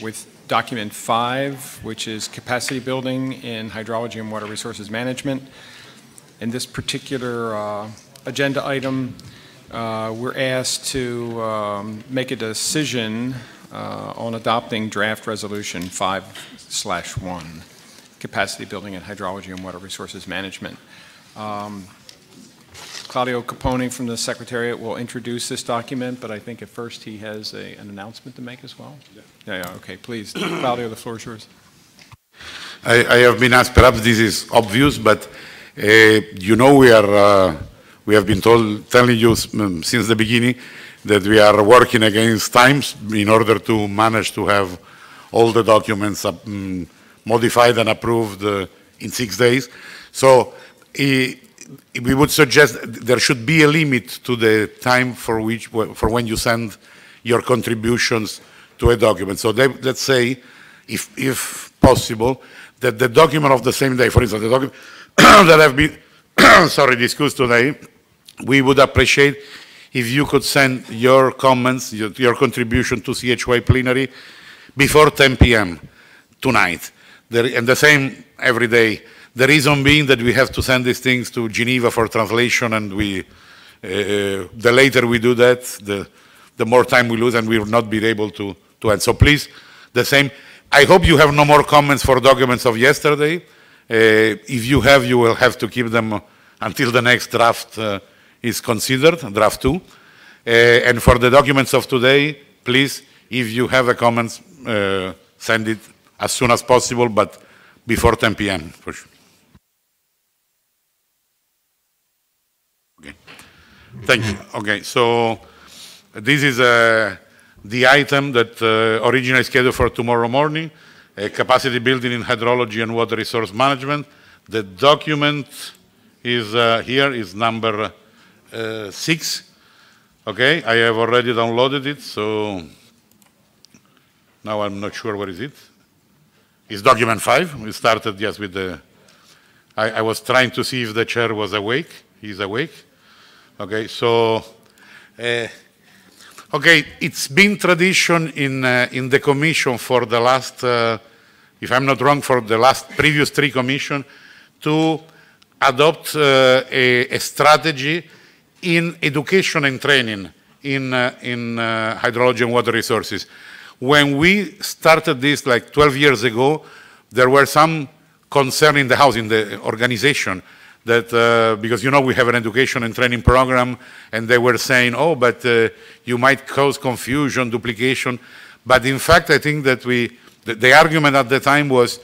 with document five, which is capacity building in hydrology and water resources management. In this particular uh, agenda item, uh, we're asked to um, make a decision uh, on adopting draft resolution 5 slash 1, capacity building in hydrology and water resources management. Um, Claudio Capone from the Secretariat will introduce this document, but I think at first he has a, an announcement to make as well. Yeah, yeah, yeah okay, please. Claudio, the floor is yours. I, I, have been asked, perhaps this is obvious, but uh, you know we are, uh, we have been told, telling you um, since the beginning that we are working against times in order to manage to have all the documents um, modified and approved uh, in six days. So we would suggest there should be a limit to the time for which for when you send your contributions to a document. So they, let's say, if, if possible, that the document of the same day, for instance, the document that have been sorry discussed today, we would appreciate if you could send your comments, your, your contribution to CHY plenary before 10 p.m. tonight. There, and the same every day. The reason being that we have to send these things to Geneva for translation, and we, uh, uh, the later we do that, the, the more time we lose, and we will not be able to, to end. So please, the same. I hope you have no more comments for documents of yesterday. Uh, if you have, you will have to keep them until the next draft uh, is considered, draft two. Uh, and for the documents of today, please, if you have a comment, uh, send it as soon as possible, but before 10 p.m. for sure. Thank you. Okay, so this is uh, the item that uh, originally scheduled for tomorrow morning, uh, capacity building in hydrology and water resource management. The document is uh, here is number uh, six. Okay, I have already downloaded it, so now I'm not sure where is it. It's document five. We started, just with the, I, I was trying to see if the chair was awake. He's awake. Okay, so, uh, okay, it's been tradition in, uh, in the commission for the last, uh, if I'm not wrong, for the last previous three commission to adopt a, a, strategy in education and training in, in hydrology and water resources. When we started this like 12 years ago, there were some concern in the house, in the organization, that uh, because you know we have an education and training program and they were saying oh but uh, you might cause confusion duplication but in fact i think that we the, the argument at the time was uh,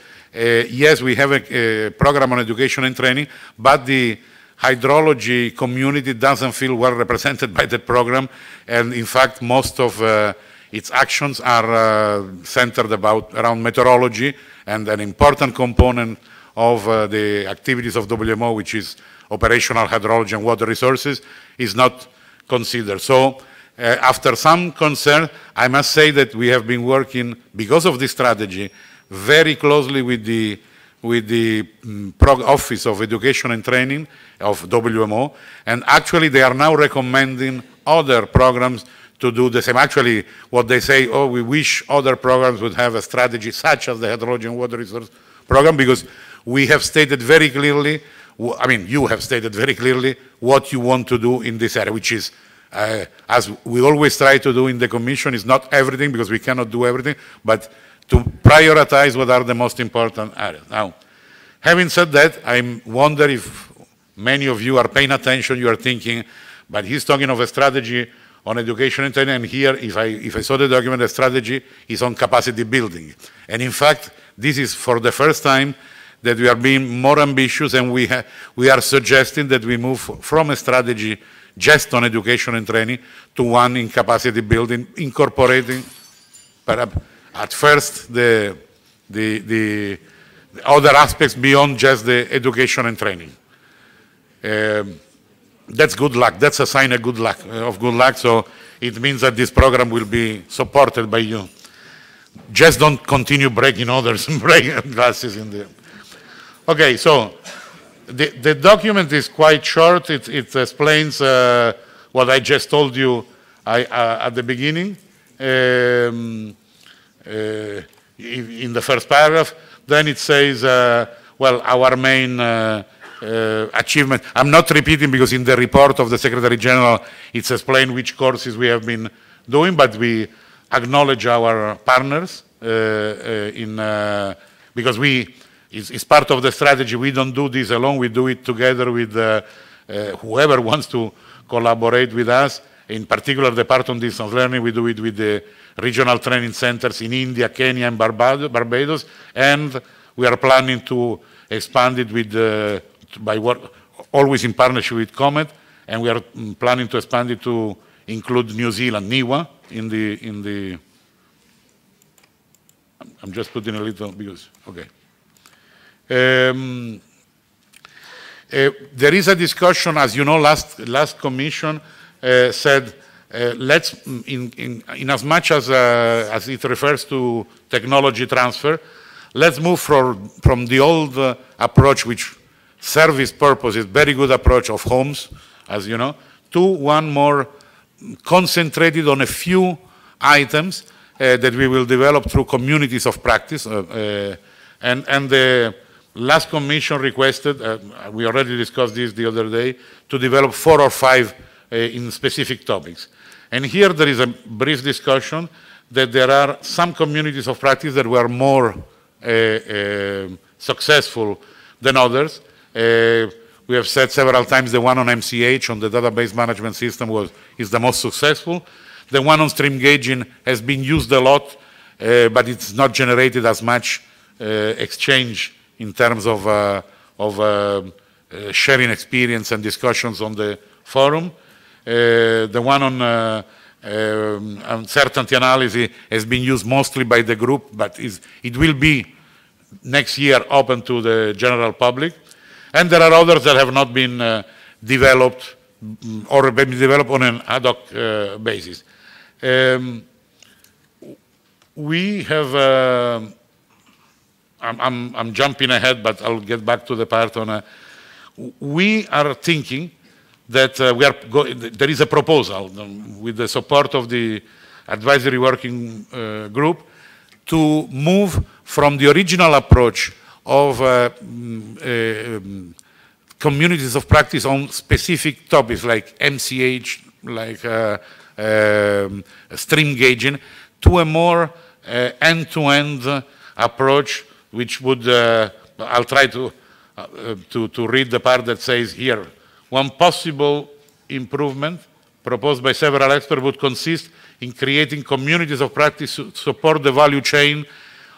yes we have a, a, program on education and training but the hydrology community doesn't feel well represented by that program and in fact most of uh, its actions are uh, centered about around meteorology and an important component of uh, the activities of WMO, which is operational hydrology and water resources, is not considered. So uh, after some concern, I must say that we have been working, because of this strategy, very closely with the with the um, Office of Education and Training of WMO, and actually they are now recommending other programs to do the same. Actually, what they say, oh, we wish other programs would have a strategy such as the hydrology and water resource program, because we have stated very clearly, I mean, you have stated very clearly what you want to do in this area, which is, uh, as we always try to do in the Commission, is not everything because we cannot do everything, but to prioritize what are the most important areas. Now, having said that, I wonder if many of you are paying attention, you are thinking, but he's talking of a strategy on education and training, and here, if I, if I saw the document, the strategy is on capacity building. And in fact, this is for the first time that we are being more ambitious and we, we are suggesting that we move from a strategy just on education and training to one in capacity building, incorporating perhaps at first the, the, the other aspects beyond just the education and training. Um, that's good luck. That's a sign of good luck. Uh, of good luck. So it means that this program will be supported by you. Just don't continue breaking others and breaking glasses in the. Okay, so the, the document is quite short. It, it explains uh, what I just told you I, uh, at the beginning um, uh, in the first paragraph. Then it says, uh, well, our main uh, uh, achievement. I'm not repeating because in the report of the Secretary General it's explained which courses we have been doing, but we acknowledge our partners in because we it's, it's, part of the strategy. We don't do this alone. We do it together with uh, uh, whoever wants to collaborate with us. In particular, the part on distance learning, we do it with the regional training centers in India, Kenya, and Barbados, and we are planning to expand it with, uh, by work, always in partnership with Comet, and we are mm, planning to expand it to include New Zealand, NIWA, in the, in the, I'm just putting a little, because, okay. Um, uh, there is a discussion, as you know, last, last commission uh, said, uh, let's, in, in, in, as much as, uh, as it refers to technology transfer, let's move from, from the old uh, approach, which service purpose is very good approach of homes, as you know, to one more concentrated on a few items uh, that we will develop through communities of practice. and, and the, Last Commission requested, uh, we already discussed this the other day, to develop four or five uh, in specific topics. And here there is a brief discussion that there are some communities of practice that were more uh, um, successful than others. Uh, we have said several times the one on MCH, on the database management system, was, is the most successful. The one on stream gauging has been used a lot, uh, but it's not generated as much uh, exchange in terms of, uh, of uh, uh, sharing experience and discussions on the forum. Uh, the one on um, uncertainty analysis has been used mostly by the group, but it will be next year open to the general public. And there are others that have not been developed mm, or been developed on an ad hoc basis. Um, we have I'm, I'm, I'm jumping ahead, but I'll get back to the part on. Uh, we are thinking that uh, we are there is a proposal um, with the support of the advisory working uh, group to move from the original approach of uh, mm, uh um, communities of practice on specific topics like MCH, like uh, um, stream gauging, to a more uh, end-to-end -end approach which would, uh, I'll try to, uh, to, to read the part that says here, one possible improvement proposed by several experts would consist in creating communities of practice to support the value chain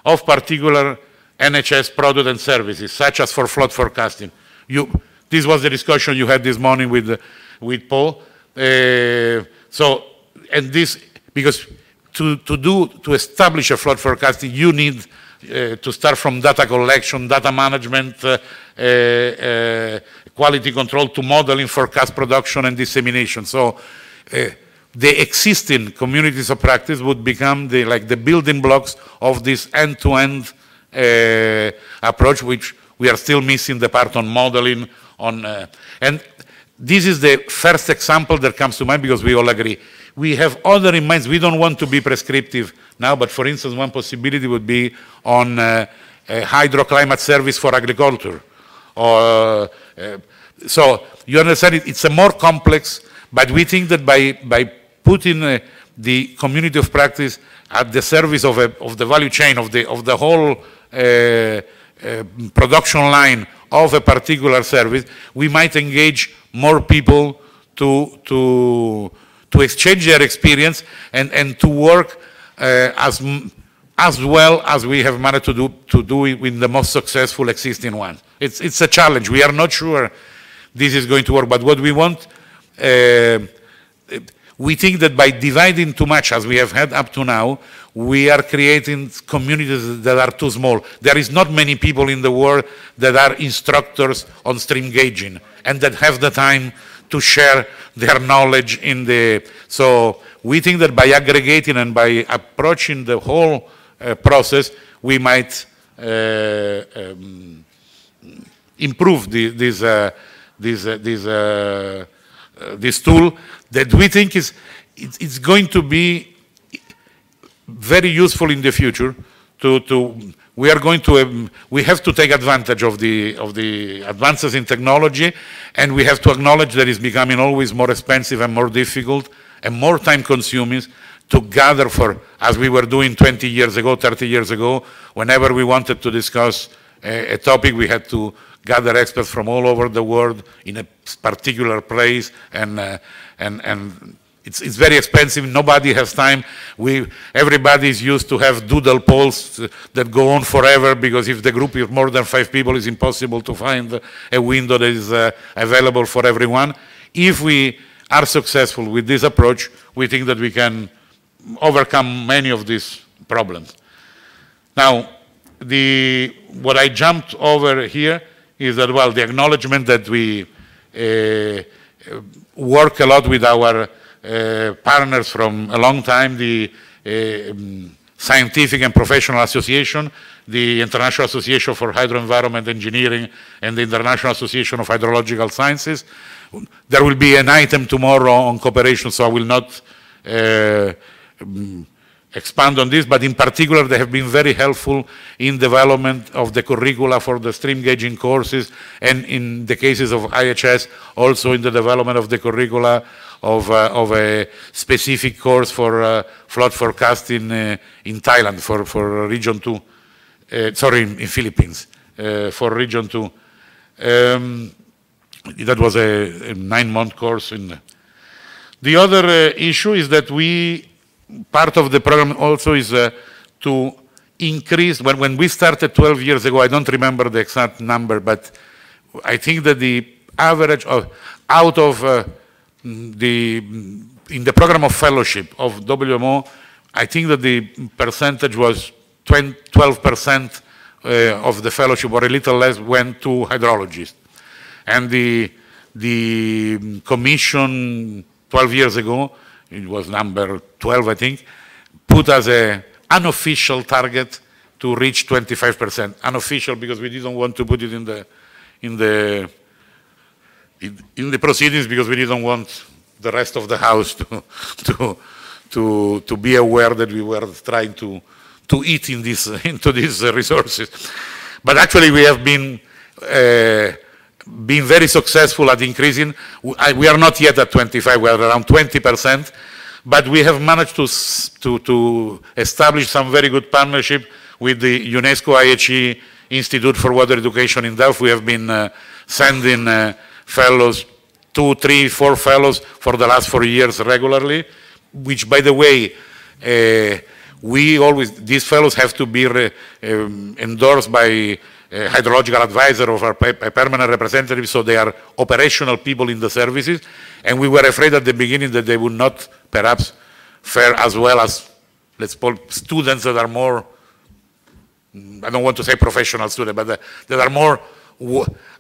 of particular NHS products and services, such as for flood forecasting. You, this was the discussion you had this morning with, with Paul. Uh, so, and this, because to, to do, to establish a flood forecasting, you need Eh, to start from data collection, data management, uh, uh, quality control to modeling, forecast production and dissemination. So the existing communities of practice would become the, like the building blocks of this end-to-end -end, approach, which we are still missing the part on modeling, on, and this is the first example that comes to mind because we all agree we have other in mind. We don't want to be prescriptive now, but for instance, one possibility would be on uh, hydroclimate service for agriculture. Or, uh, so you understand it, it's a more complex, but we think that by, by putting uh, the community of practice at the service of, a, of the value chain, of the, of the whole uh, uh, production line of a particular service, we might engage more people to, to to exchange their experience and, and to work uh, as, as well as we have managed to do, to do it with the most successful existing ones. It's, it's a challenge. We are not sure this is going to work, but what we want, uh, we think that by dividing too much as we have had up to now, we are creating communities that are too small. There is not many people in the world that are instructors on stream gauging and that have the time to share their knowledge in the, so we think that by aggregating and by approaching the whole uh, process, we might uh, um, improve the, this, uh, this, uh, this, uh, uh, this tool that we think is it's going to be very useful in the future to, to we are going to um, we have to take advantage of the of the advances in technology and we have to acknowledge that it's becoming always more expensive and more difficult and more time consuming to gather for as we were doing 20 years ago 30 years ago whenever we wanted to discuss a, a topic we had to gather experts from all over the world in a particular place and uh, and and it's, it's very expensive. Nobody has time. We, everybody is used to have doodle polls that go on forever because if the group is more than five people, it's impossible to find a window that is uh, available for everyone. If we are successful with this approach, we think that we can overcome many of these problems. Now, the, what I jumped over here is that, well, the acknowledgement that we uh, work a lot with our uh, partners from a long time, the uh, um, Scientific and Professional Association, the International Association for Hydroenvironment Engineering, and the International Association of Hydrological Sciences. There will be an item tomorrow on cooperation, so I will not uh, um, expand on this, but in particular, they have been very helpful in development of the curricula for the stream gauging courses, and in the cases of IHS, also in the development of the curricula of, uh, of a specific course for uh, flood forecasting uh, in Thailand for, for region two, uh, sorry, in, in Philippines, uh, for region two. Um, that was a, a nine-month course. In the other uh, issue is that we, part of the program also is to increase, when, when we started 12 years ago, I don't remember the exact number, but I think that the average of, out of the, in the program of fellowship of WMO, I think that the percentage was 12% uh, of the fellowship, or a little less, went to hydrologists. And the, the commission 12 years ago, it was number 12, I think, put as an unofficial target to reach 25%. Unofficial because we didn't want to put it in the, in the in, in the proceedings because we didn't want the rest of the house to, to, to, to be aware that we were trying to, to eat in this, into these resources. But actually we have been, uh, been very successful at increasing. We are not yet at 25, we are around 20%, but we have managed to, to, to establish some very good partnership with the UNESCO IHE Institute for Water Education in Delft. We have been uh, sending uh, fellows, two, three, four fellows for the last four years regularly, which, by the way, uh, we always, these fellows have to be re, um, endorsed by a uh, hydrological advisor of our permanent representative, so they are operational people in the services. And we were afraid at the beginning that they would not perhaps fare as well as, let's call students that are more, I don't want to say professional students, but that, uh, that are more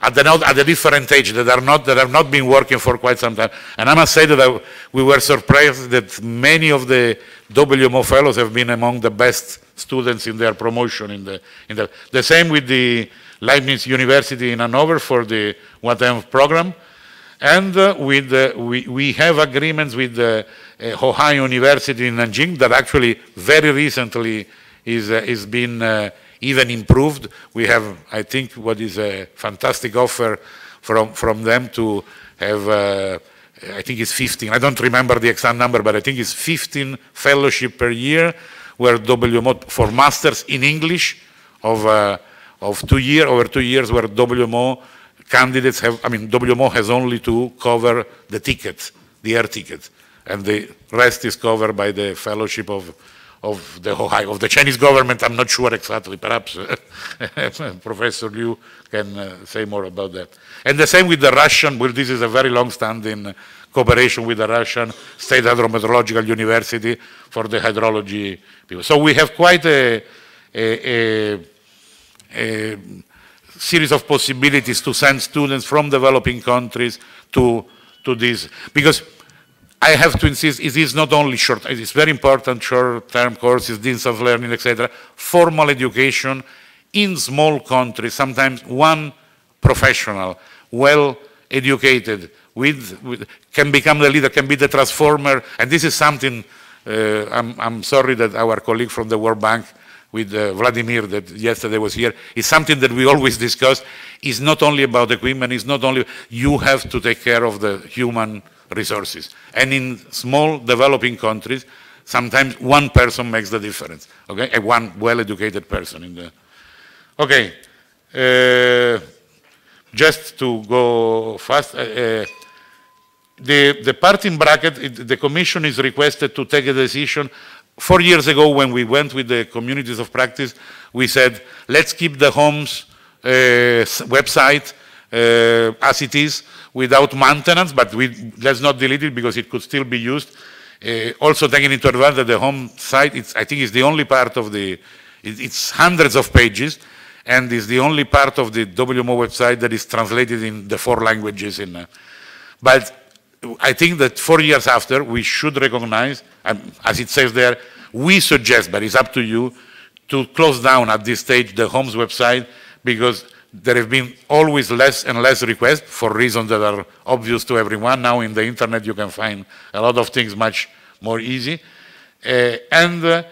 at the, at different age that are not that have not been working for quite some time. And I must say that I, uh, we were surprised that many of the WMO fellows have been among the best students in their promotion. In the in the, the same with the Leibniz University in Hanover for the WATM program, and uh, with uh, we we have agreements with the uh, Ohio University in Nanjing that actually very recently is uh, is been. Uh, even improved. We have, I think, what is a fantastic offer from, from them to have, uh, I think it's 15, I don't remember the exact number, but I think it's 15 fellowship per year where WMO, for masters in English of, uh, of two year, over two years where WMO candidates have, I mean, WMO has only to cover the tickets, the air tickets, and the rest is covered by the fellowship of of the Ohio, of the Chinese government. I'm not sure exactly. Perhaps uh, Professor Liu can uh, say more about that. And the same with the Russian. Well, this is a very long-standing cooperation with the Russian State Hydrometeorological University for the hydrology people. So we have quite a, a, a, a series of possibilities to send students from developing countries to to this because I have to insist, it is not only short, it is very important short-term courses, deans of learning, etc. Formal education in small countries, sometimes one professional, well-educated, with, with, can become the leader, can be the transformer, and this is something, uh, I'm, I'm, sorry that our colleague from the World Bank with uh, Vladimir that yesterday was here, is something that we always discuss, It's not only about equipment, it's not only, you have to take care of the human resources. And in small developing countries, sometimes one person makes the difference, okay? A one well-educated person in the... Okay, uh, just to go fast, uh, uh the, the part in bracket, it, the commission is requested to take a decision four years ago when we went with the communities of practice, we said, let's keep the homes uh, website uh, as it is without maintenance, but we, let's not delete it because it could still be used. Uh, also taking into account that the home site, I think is the only part of the, it, it's hundreds of pages, and is the only part of the WMO website that is translated in the four languages. In, uh, but I think that four years after, we should recognize, um, as it says there, we suggest, but it's up to you, to close down at this stage the home's website because there have been always less and less requests for reasons that are obvious to everyone. Now in the internet you can find a lot of things much more easy. Uh, and uh,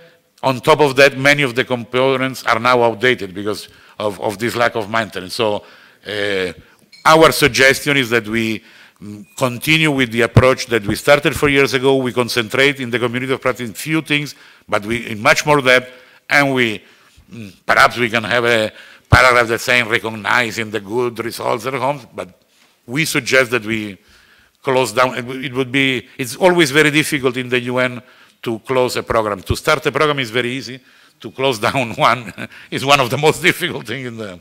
on top of that, many of the components are now outdated because of, of this lack of maintenance. So uh, our suggestion is that we mm, continue with the approach that we started four years ago. We concentrate in the community of practice few things, but we, in much more depth, and we mm, perhaps we can have a paragraphs that saying recognizing the good results at home, but we suggest that we close down. It would be, it's always very difficult in the UN to close a program. To start a program is very easy. To close down one is one of the most difficult things in the.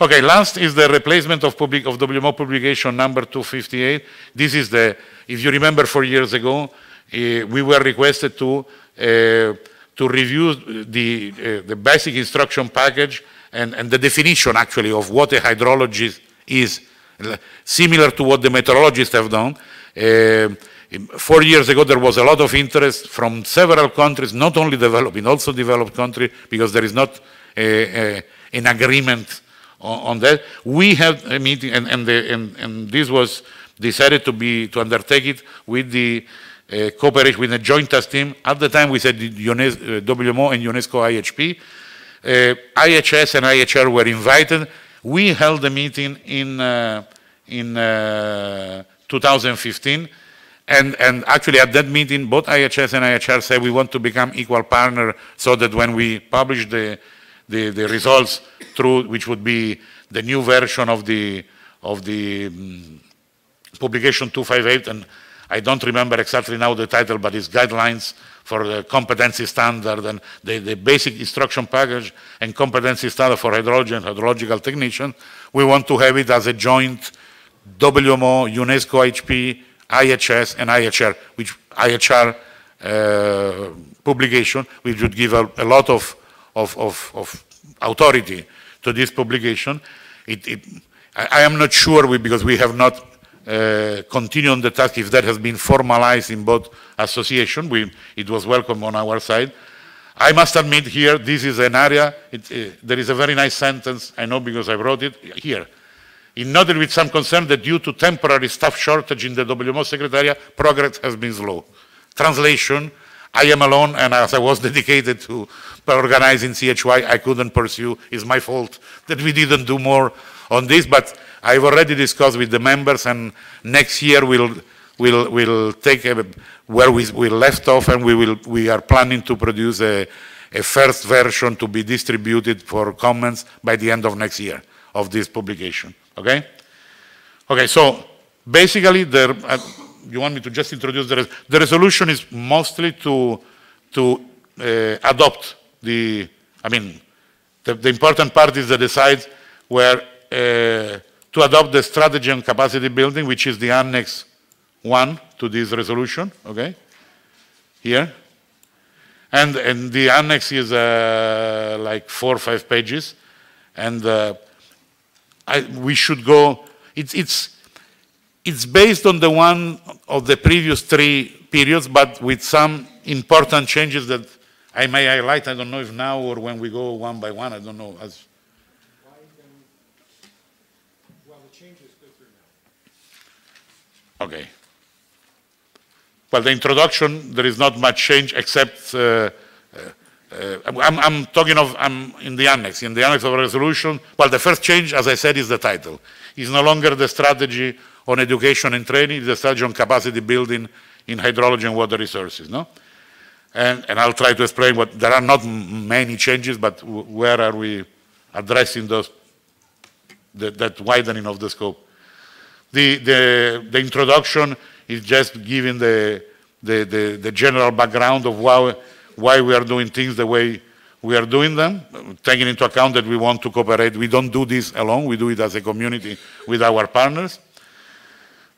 Okay, last is the replacement of, public, of WMO publication number 258. This is the, if you remember four years ago, uh, we were requested to, uh, to review the, uh, the basic instruction package and, and the definition actually of what a hydrologist is, similar to what the meteorologists have done. Uh, four years ago, there was a lot of interest from several countries, not only developing, also developed countries, because there is not a, a, an agreement on, on, that. We had a meeting, and, and, the, and, and, this was decided to be to undertake it with the uh, cooperation with a joint task team. At the time, we said eh, WMO and UNESCO IHP. Uh, IHS and IHR were invited. We held a meeting in, uh, in uh, 2015 and, and, actually at that meeting, both IHS and IHR said we want to become equal partner so that when we publish the, the, the results through, which would be the new version of the, of the um, publication 258, and I don't remember exactly now the title, but it's guidelines for the competency standard and the, the basic instruction package and competency standard for hydrology and hydrological technician, we want to have it as a joint WMO, UNESCO HP, IHS, and IHR, which IHR uh, publication, which would give a, a lot of, of, of, of, authority to this publication. It, it, I, I am not sure, we, because we have not uh, continue on the task if that has been formalized in both association. We, it was welcome on our side. I must admit here, this is an area, it, uh, there is a very nice sentence, I know because I wrote it here. It noted with some concern that due to temporary staff shortage in the WMO Secretariat, progress has been slow. Translation, I am alone, and as I was dedicated to organizing CHY, I couldn't pursue. It's my fault that we didn't do more on this, but I've already discussed with the members, and next year we'll will will take a, where we, we left off, and we will we are planning to produce a, a first version to be distributed for comments by the end of next year of this publication. Okay. Okay. So basically, the uh, you want me to just introduce the res the resolution is mostly to to uh, adopt the I mean the, the, important part is the decide where. Uh, to adopt the strategy on capacity building, which is the annex one to this resolution, okay? Here. And, and the annex is uh, like four or five pages. And uh, I, we should go, it's, it's, it's based on the one of the previous three periods, but with some important changes that I may highlight. I don't know if now or when we go one by one, I don't know, as Okay. Well, the introduction, there is not much change except uh, uh, uh, I'm, I'm, talking of I'm in the annex, in the annex of the resolution. Well, the first change, as I said, is the title. It's no longer the strategy on education and training, it's the strategy on capacity building in hydrology and water resources, no? And, and I'll try to explain what, there are not many changes, but where are we addressing those, the, that widening of the scope? the, the, the introduction is just giving the, the, the, the, general background of why, why we are doing things the way we are doing them, taking into account that we want to cooperate. We don't do this alone, we do it as a community with our partners.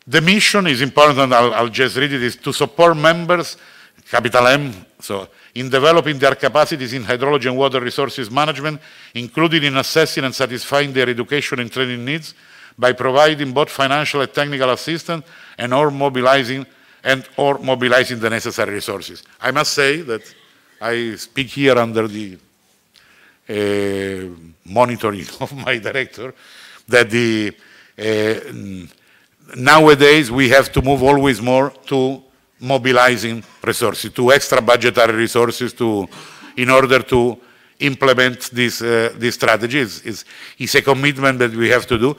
The mission is important, I'll, I'll just read it, is to support members, capital M, so in developing their capacities in hydrology and water resources management, including in assessing and satisfying their education and training needs, by providing both financial and technical assistance and or mobilizing and or mobilizing the necessary resources. I must say that I speak here under the uh, monitoring of my director that the uh, nowadays we have to move always more to mobilizing resources, to extra budgetary resources to, in order to implement this, uh, this strategy. It's, it's, it's a commitment that we have to do.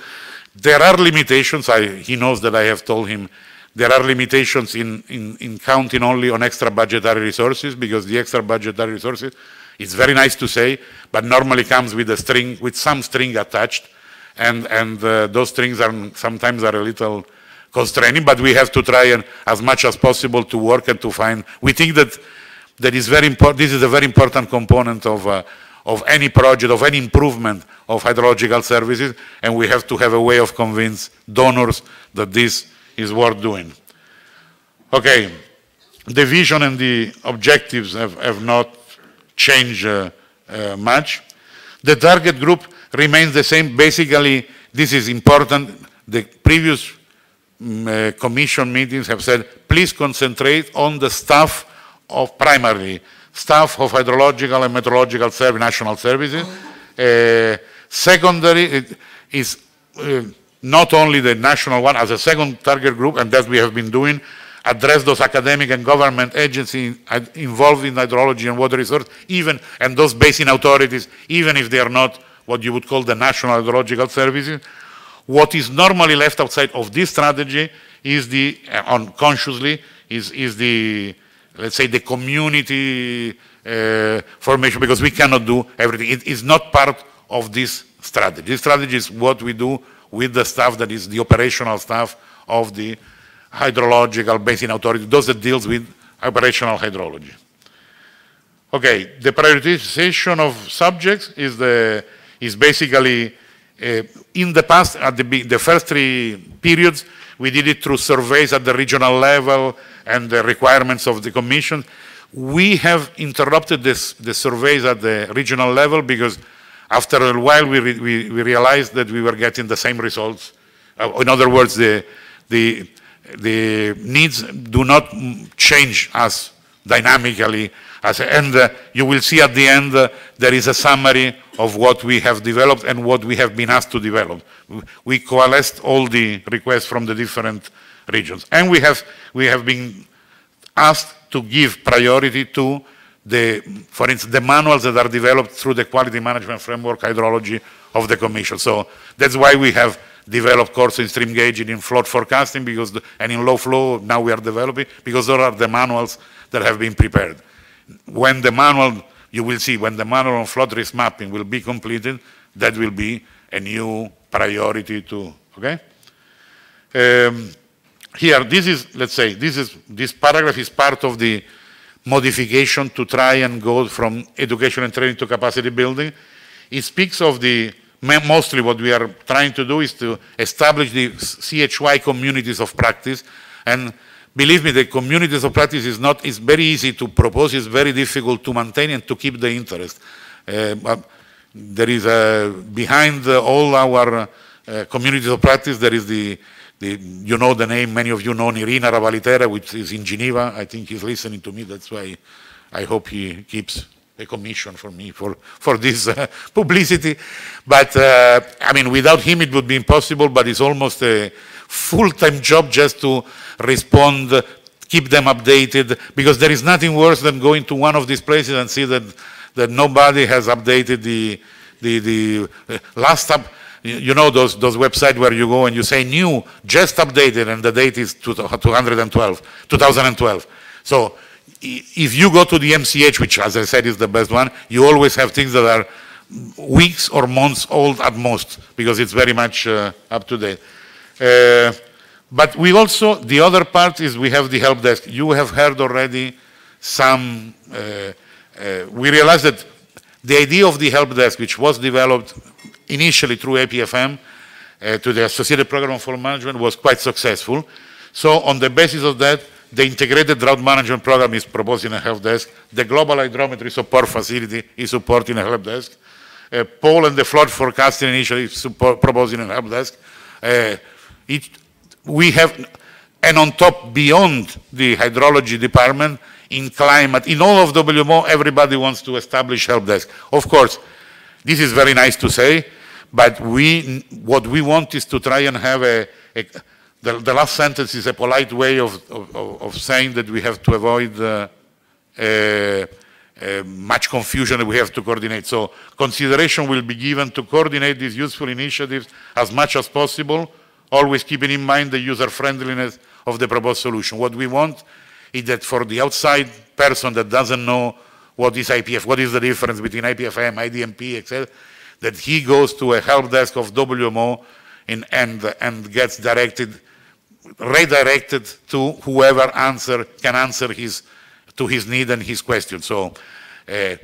There are limitations. I, he knows that I have told him there are limitations in, in, in counting only on extra budgetary resources because the extra budgetary resources, it's very nice to say, but normally comes with a string, with some string attached. And, and uh, those strings are sometimes are a little constraining, but we have to try and, as much as possible to work and to find. We think that that is very important. This is a very important component of uh, of any project, of any improvement of hydrological services, and we have to have a way of convince donors that this is worth doing. Okay, the vision and the objectives have, have not changed uh, uh, much. The target group remains the same. Basically, this is important. The previous um, uh, commission meetings have said, please concentrate on the staff of primarily staff of hydrological and meteorological service, national services. Oh. Uh, secondary is uh, not only the national one as a second target group, and that we have been doing, address those academic and government agencies uh, involved in hydrology and water resources, even, and those basin authorities, even if they are not what you would call the national hydrological services. What is normally left outside of this strategy is the, uh, unconsciously, is, is the let's say, the community uh, formation because we cannot do everything. It is not part of this strategy. This strategy is what we do with the staff that is the operational staff of the hydrological basin authority, those that deals with operational hydrology. Okay, the prioritization of subjects is, the, is basically, uh, in the past, at the, the first three periods, we did it through surveys at the regional level and the requirements of the commission. We have interrupted this, the surveys at the regional level because after a while we, re, we, we, realized that we were getting the same results. Uh, in other words, the, the, the needs do not change as dynamically as, and uh, you will see at the end uh, there is a summary of what we have developed and what we have been asked to develop. We coalesced all the requests from the different regions. And we have, we have been asked to give priority to the, for instance, the manuals that are developed through the quality management framework hydrology of the commission. So that's why we have developed courses in stream gauging, in flood forecasting, because the, and in low flow now we are developing, because there are the manuals that have been prepared. When the manual you will see when the manual on flood risk mapping will be completed, that will be a new priority too, okay? Um, here, this is, let's say, this, is, this paragraph is part of the modification to try and go from education and training to capacity building. It speaks of the, mostly what we are trying to do is to establish the CHY communities of practice and believe me, the communities of practice is not, it's very easy to propose, it's very difficult to maintain and to keep the interest. Uh, there is a, behind all our uh, communities of practice, there is the, the, you know the name, many of you know Nirina Ravalitera, which is in Geneva. I think he's listening to me, that's why I hope he keeps a commission for me for, for this uh, publicity. But, uh, I mean, without him it would be impossible, but it's almost a, full-time job just to respond, keep them updated, because there is nothing worse than going to one of these places and see that, that nobody has updated the, the, the uh, last up, you know those, those websites where you go and you say new, just updated, and the date is 212, 2012. So if you go to the MCH, which as I said is the best one, you always have things that are weeks or months old at most, because it's very much uh, up to date. Uh, but we also, the other part is we have the help desk. You have heard already some, uh, uh, we realized that the idea of the help desk, which was developed initially through APFM uh, to the Associated Program of Fall Management, was quite successful. So on the basis of that, the integrated drought management program is proposing a help desk. The global hydrometry support facility is supporting a help desk. Uh, Poland, the flood forecasting initiative is proposing a help desk. Uh, it, we have, and on top, beyond the hydrology department, in climate, in all of WMO, everybody wants to establish help desk. Of course, this is very nice to say, but we, what we want is to try and have a, a the, the, last sentence is a polite way of, of, of saying that we have to avoid uh, uh, uh, much confusion we have to coordinate. So consideration will be given to coordinate these useful initiatives as much as possible always keeping in mind the user friendliness of the proposed solution. What we want is that for the outside person that doesn't know what is IPF, what is the difference between IPFM, IDMP, Excel, that he goes to a help desk of WMO in, and, and gets directed, redirected to whoever answer, can answer his, to his need and his question. So uh,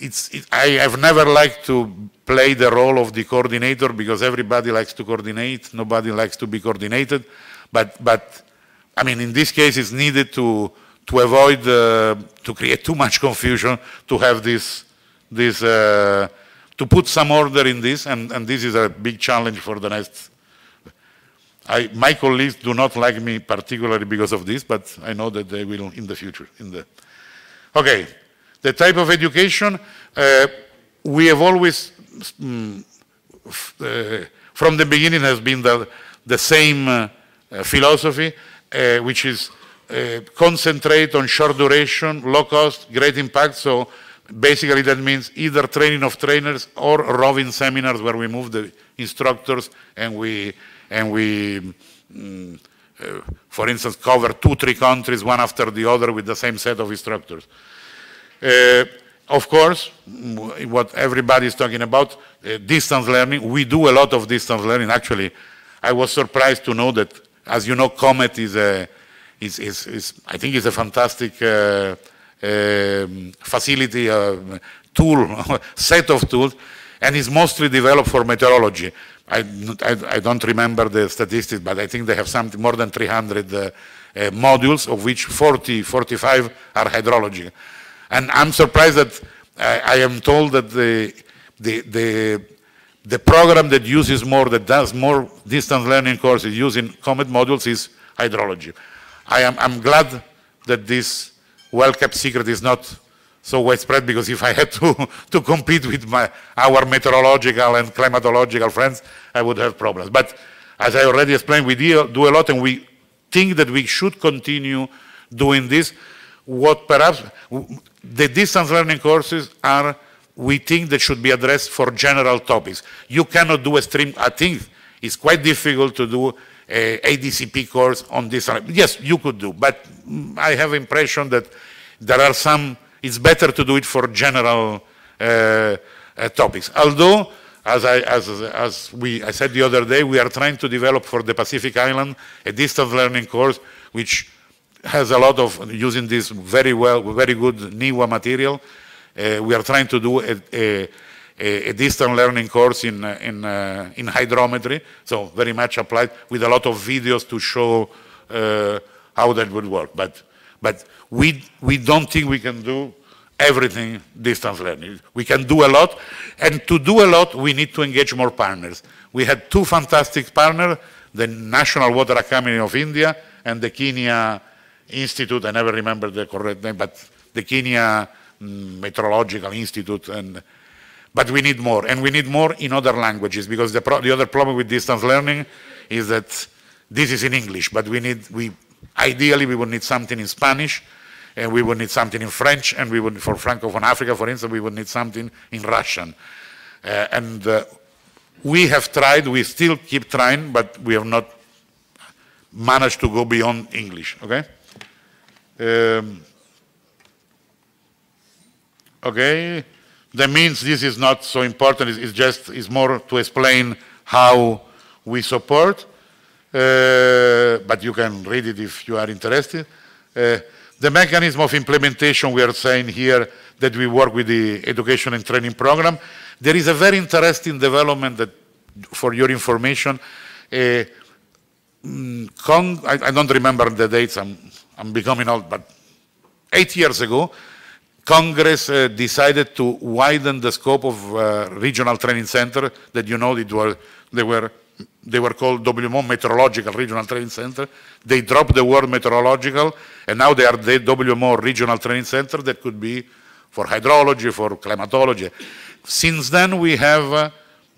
it's, it, I have never liked to play the role of the coordinator because everybody likes to coordinate, nobody likes to be coordinated. But, but I mean, in this case, it's needed to, to avoid, uh, to create too much confusion, to have this, this uh, to put some order in this, and, and this is a big challenge for the next. I, my colleagues do not like me particularly because of this, but I know that they will in the future. In the, okay. The type of education uh, we have always, mm, uh, from the beginning, has been the, the same uh, philosophy, uh, which is uh, concentrate on short duration, low cost, great impact. So basically that means either training of trainers or roving seminars where we move the instructors and we, and we mm, uh, for instance, cover two, three countries one after the other with the same set of instructors. Uh, of course, what everybody is talking about, uh, distance learning. We do a lot of distance learning. Actually, I was surprised to know that, as you know, Comet is a, is, is, is I think it's a fantastic uh, um, facility, uh, tool, set of tools, and is mostly developed for meteorology. I, I, I, don't remember the statistics, but I think they have something more than 300 uh, uh, modules, of which 40, 45 are hydrology. And I'm surprised that I, I am told that the, the, the, the, program that uses more, that does more distance learning courses using COMET modules is hydrology. I am I'm glad that this well-kept secret is not so widespread because if I had to, to compete with my, our meteorological and climatological friends, I would have problems. But as I already explained, we deal, do a lot and we think that we should continue doing this. What perhaps, the distance learning courses are, we think, that should be addressed for general topics. You cannot do a stream, I think it's quite difficult to do a ADCP course on this. Yes, you could do, but I have impression that there are some, it's better to do it for general uh, uh, topics. Although, as, I, as, as we, I said the other day, we are trying to develop for the Pacific Island a distance learning course which has a lot of using this very well, very good NIWA material. Uh, we are trying to do a, a, a distance learning course in, uh, in, uh, in, hydrometry, so very much applied with a lot of videos to show uh, how that would work. But, but we, we don't think we can do everything distance learning. We can do a lot, and to do a lot, we need to engage more partners. We had two fantastic partners, the National Water Academy of India and the Kenya institute, I never remember the correct name, but the Kenya mm, Meteorological Institute. And, but we need more, and we need more in other languages, because the, the other problem with distance learning is that this is in English, but we need, we, ideally we would need something in Spanish, and we would need something in French, and we would, for Francophone Africa, for instance, we would need something in Russian. Uh, and uh, we have tried, we still keep trying, but we have not managed to go beyond English, okay? Um, okay, that means this is not so important. It's, just it's more to explain how we support. Uh, but you can read it if you are interested. Uh, the mechanism of implementation, we are saying here that we work with the education and training program. There is a very interesting development that, for your information, uh, mm, I, I, don't remember the dates, I'm I'm becoming old, but eight years ago, Congress uh, decided to widen the scope of uh, regional training center that you know it were, they were they were called WMO Meteorological Regional Training Center. They dropped the word meteorological, and now they are the WMO Regional Training Center that could be for hydrology, for climatology. Since then, we have uh,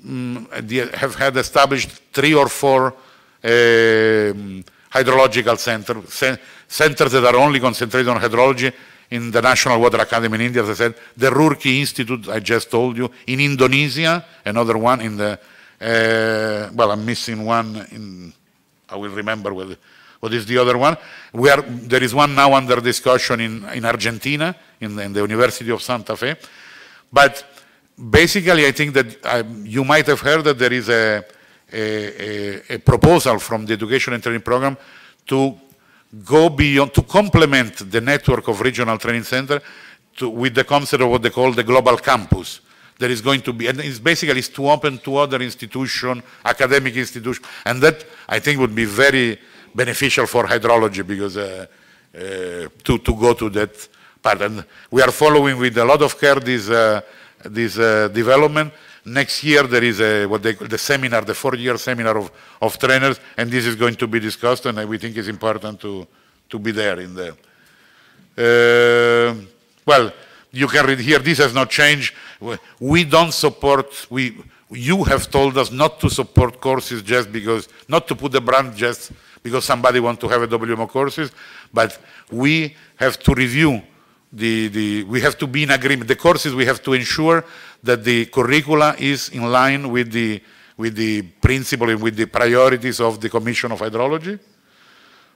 mm, have had established three or four um, hydrological centers centers that are only concentrated on hydrology. In the National Water Academy in India, as I said, the Roorkee Institute, I just told you, in Indonesia, another one in the, uh, well, I'm missing one, in, I will remember what, what is the other one. We are, there is one now under discussion in, in Argentina, in the, in the University of Santa Fe. But basically, I think that I, um, you might have heard that there is a, a, a, a proposal from the Education and Training Program to go beyond, to complement the network of regional training center to, with the concept of what they call the global campus. There is going to be, and it's basically it's to open to other institution, academic institution, and that I think would be very beneficial for hydrology because uh, uh, to, to go to that part. And we are following with a lot of care this, uh, this uh, development. Next year there is a, what they call the seminar, the four-year seminar of, of trainers, and this is going to be discussed, and we think it's important to, to be there in there. Uh, well, you can read here, this has not changed. We don't support, we, you have told us not to support courses just because, not to put the brand just because somebody wants to have a WMO courses, but we have to review the, the, we have to be in agreement. The courses we have to ensure that the curricula is in line with the, with the principle and with the priorities of the Commission of Hydrology.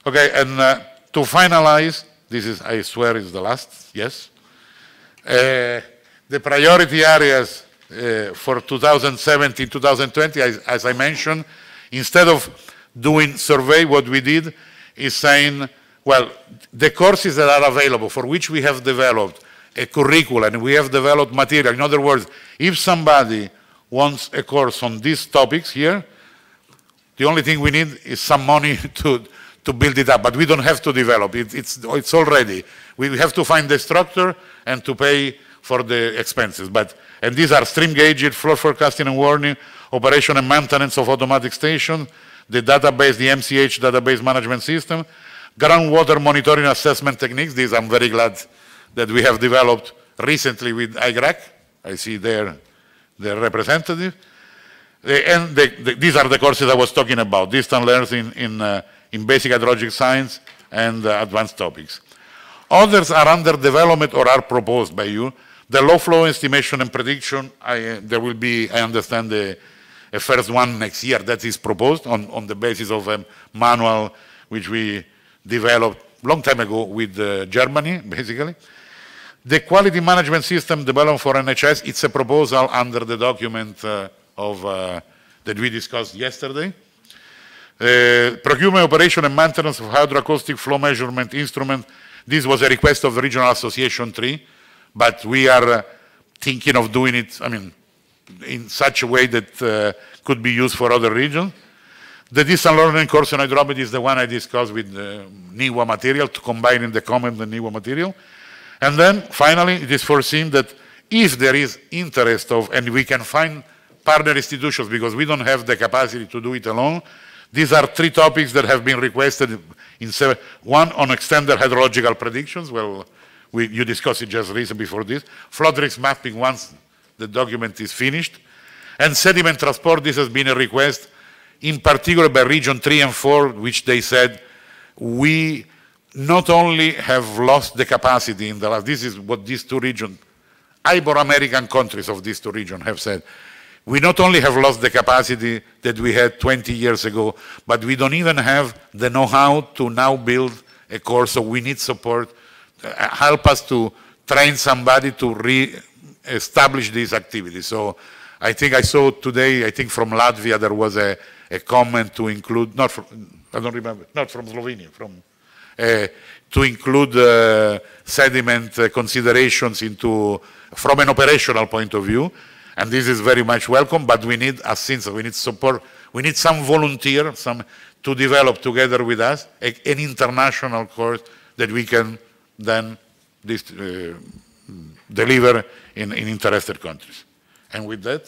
Okay, and uh, to finalize, this is, I swear, is the last, yes. Uh, the priority areas uh, for 2017, 2020, as, as I mentioned, instead of doing survey, what we did is saying, well, the courses that are available for which we have developed a curriculum. and we have developed material. In other words, if somebody wants a course on these topics here, the only thing we need is some money to, to build it up, but we don't have to develop it. It's, it's already. We have to find the structure and to pay for the expenses. But, and these are stream gauging, floor forecasting and warning, operation and maintenance of automatic station, the database, the MCH database management system, groundwater monitoring assessment techniques. These I'm very glad that we have developed recently with IGRAC. I see there, the representative. And these are the courses I was talking about, distance learning in, in, uh, in basic hydrologic science and uh, advanced topics. Others are under development or are proposed by you. The low flow estimation and prediction, I, uh, there will be, I understand, the, a, first one next year that is proposed on, on the basis of a manual which we developed long time ago with uh, Germany, basically. The quality management system developed for NHS, it's a proposal under the document uh, of, uh, that we discussed yesterday. Uh, procurement operation and maintenance of hydroacoustic flow measurement instrument. This was a request of the Regional Association 3, but we are uh, thinking of doing it, I mean, in such a way that uh, could be used for other regions. The distance learning course on hydrometry is the one I discussed with uh, NIWA material, to combine in the common the NIWA material. And then finally, it is foreseen that if there is interest of, and we can find partner institutions because we don't have the capacity to do it alone, these are three topics that have been requested in seven, one on extended hydrological predictions, well, we, you discussed it just recently before this, flood risk mapping once the document is finished, and sediment transport, this has been a request in particular by region 3 and 4, which they said, we not only have lost the capacity in the last, this is what these two regions, Ibero-American countries of these two regions have said, we not only have lost the capacity that we had 20 years ago, but we don't even have the know-how to now build a course, so we need support, uh, help us to train somebody to re-establish these activities. So I think I saw today, I think from Latvia there was a, a comment to include, not from, I don't remember, not from Slovenia, from Eh, to include eh, sediment considerations into, from an operational point of view. And this is very much welcome, but we need assistance, we need support, we need some volunteer, some to develop together with us a, an international course that we can then this, uh, eh, deliver in, in, interested countries. And with that,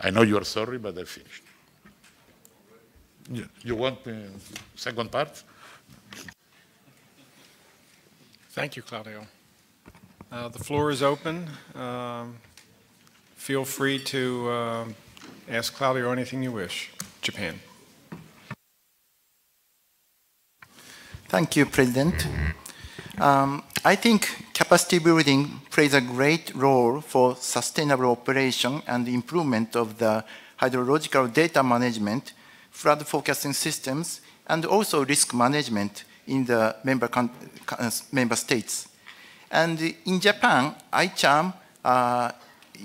I know you are sorry, but I finished. You want the second part? Thank you, Claudio. Uh, the floor is open. Um, feel free to uh, ask Claudio anything you wish. Japan. Thank you, President. Um, I think capacity building plays a great role for sustainable operation and improvement of the hydrological data management, flood forecasting systems, and also risk management in the member, uh, member states. And in Japan, ICHAM, uh,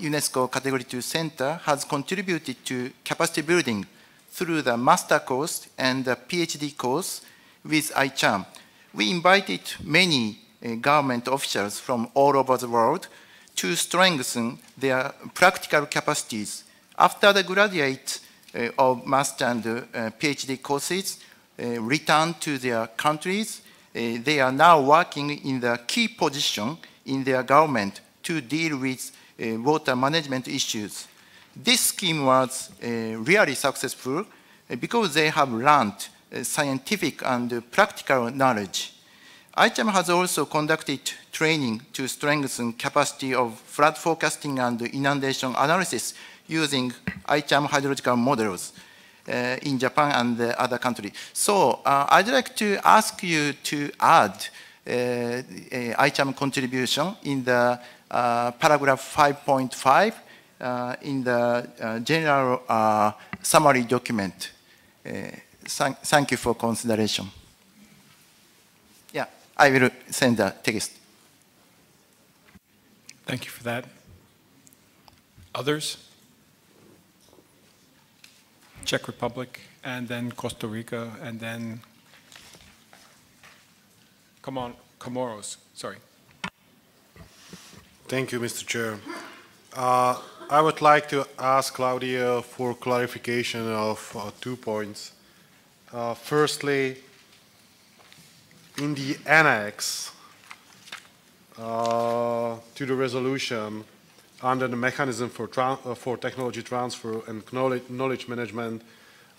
UNESCO Category 2 Center, has contributed to capacity building through the master course and the PhD course with ICHAM. We invited many uh, government officials from all over the world to strengthen their practical capacities. After the graduate uh, of master and uh, PhD courses, uh, returned to their countries, uh, they are now working in the key position in their government to deal with uh, water management issues. This scheme was really successful because they have learned scientific and practical knowledge. ICHAM has also conducted training to strengthen capacity of flood forecasting and inundation analysis using ICHAM hydrological models uh, in Japan and the other countries. So uh, I'd like to ask you to add uh, uh ICHAM contribution in the uh, paragraph 5.5 uh, in the general summary document. Thank, thank you for consideration. Yeah, I will send the text. Thank you for that. Others? Czech Republic, and then Costa Rica, and then come on, Comoros, sorry. Thank you, Mr. Chair. Uh, I would like to ask Claudia for clarification of uh, two points. Uh, firstly, in the annex uh, to the resolution, under the mechanism for, uh, for technology transfer and knowledge, knowledge management,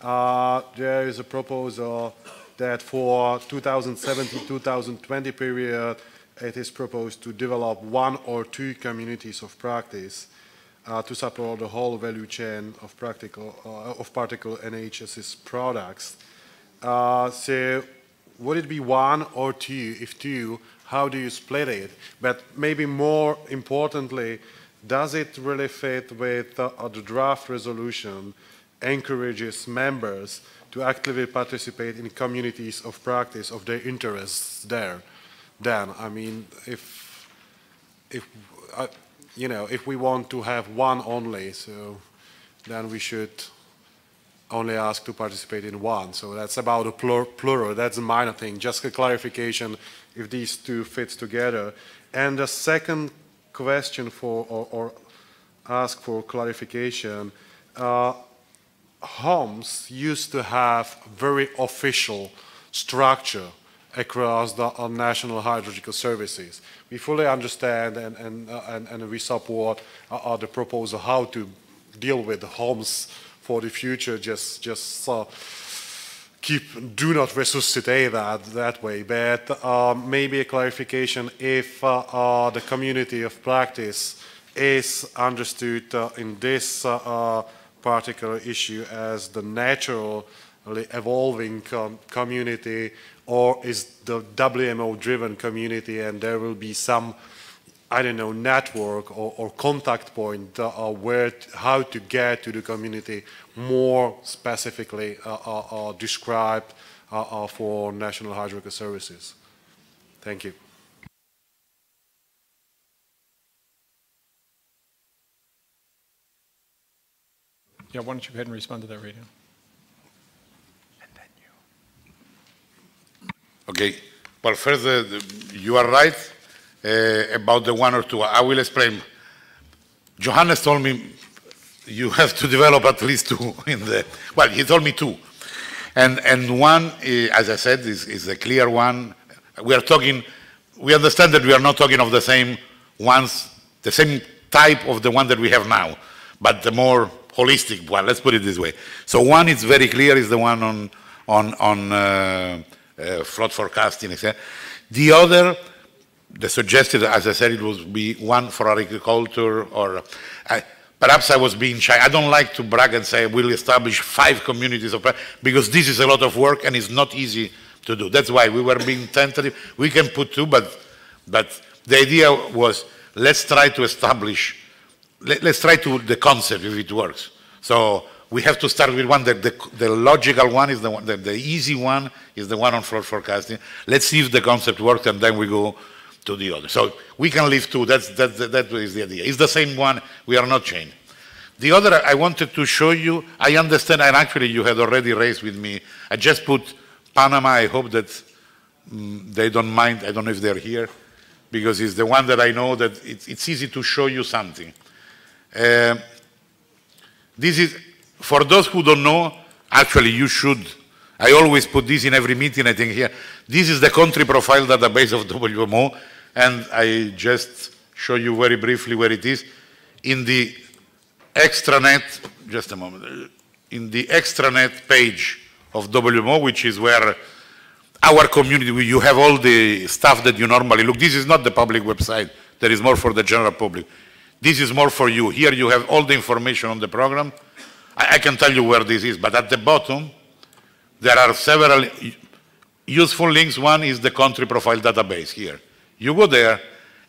uh, there is a proposal that for 2017-2020 period, it is proposed to develop one or two communities of practice uh, to support the whole value chain of, practical, uh, of particle NHS's products. Uh, so would it be one or two? If two, how do you split it? But maybe more importantly, does it really fit with uh, the draft resolution encourages members to actively participate in communities of practice of their interests there? Then, I mean, if, if uh, you know, if we want to have one only, so then we should only ask to participate in one. So that's about a plural. That's a minor thing. Just a clarification if these two fits together. And the second question for or, or ask for clarification. Uh, homes used to have very official structure across the uh, national hydrological services. We fully understand and, and, uh, and, and, we support uh, uh the proposal how to deal with homes for the future, just, just uh, keep do not resuscitate that that way. But uh, maybe a clarification if uh, uh, the community of practice is understood uh, in this uh, uh, particular issue as the naturally evolving com um, community, or is the WMO driven community, and there will be some I don't know, network or, or contact point uh, uh where how to get to the community more specifically uh, uh, uh described for National hydrographic Services. Thank you. Yeah, why don't you go ahead and respond to that right Okay. Well, first, uh, you are right. Uh, about the one or two. I will explain. Johannes told me you have to develop at least two in the, well, he told me two. And, and one, eh, as I said, is, is a clear one. We are talking, we understand that we are not talking of the same ones, the same type of the one that we have now, but the more holistic one, let's put it this way. So one is very clear is the one on, on, on uh, uh, flood forecasting. The other the suggested, as I said, it would be one for agriculture or I, perhaps I was being shy. I don't like to brag and say we'll establish five communities of because this is a lot of work and it's not easy to do. That's why we were being tentative. We can put two, but, but the idea was let's try to establish, let, us try to the concept if it works. So we have to start with one. The, the, the logical one is the one, the, the easy one is the one on flood forecasting. Let's see if the concept works and then we go to the other. So we can leave too. That's, that, that, that is the idea. It's the same one. We are not chained. The other I wanted to show you, I understand, and actually you had already raised with me, I just put Panama. I hope that um, they don't mind. I don't know if they're here, because it's the one that I know that it's easy to show you something. Uh, this is, for those who don't know, actually you should. I always put this in every meeting, I think here. This is the country profile database of WMO and I just show you very briefly where it is. In the extranet, just a moment, in the extranet page of WMO, which is where our community, you have all the stuff that you normally look. This is not the public website. There is more for the general public. This is more for you. Here you have all the information on the program. I, I can tell you where this is, but at the bottom, there are several useful links. One is the country profile database here. You go there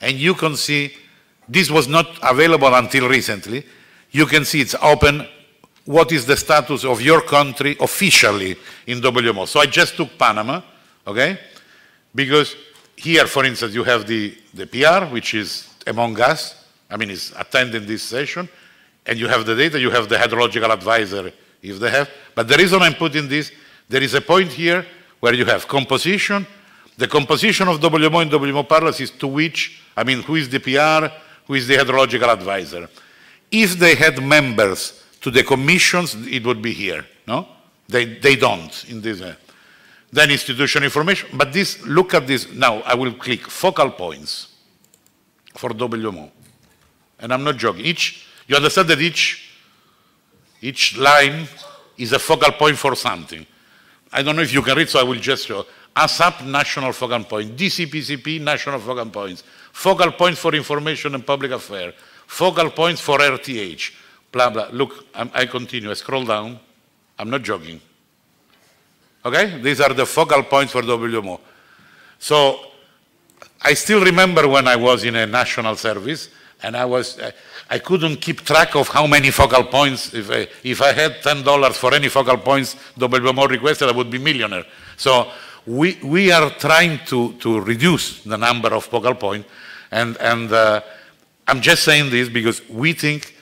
and you can see this was not available until recently. You can see it's open. What is the status of your country officially in WMO? So I just took Panama, okay? Because here, for instance, you have the, the PR, which is among us. I mean, is attending this session. And you have the data, you have the hydrological advisor, if they have. But the reason I'm putting this, there is a point here where you have composition, the composition of WMO and WMO Parlance is to which, I mean, who is the PR, who is the hydrological advisor. If they had members to the commissions, it would be here, no? They, they don't in this. Uh, then institutional information, but this, look at this. Now, I will click focal points for WMO. And I'm not joking. Each, you understand that each, each line is a focal point for something. I don't know if you can read, so I will just show. ASAP national focal point, DCPCP national focal points, focal point for information and public affairs, focal points for RTH, blah, blah. Look, I'm, i continue, I scroll down. I'm not joking. Okay? These are the focal points for WMO. So I still remember when I was in a national service and I was, I, I couldn't keep track of how many focal points. If I, if I had $10 for any focal points WMO requested, I would be millionaire. So we, we are trying to, to reduce the number of focal points. And, and uh, I'm just saying this because we think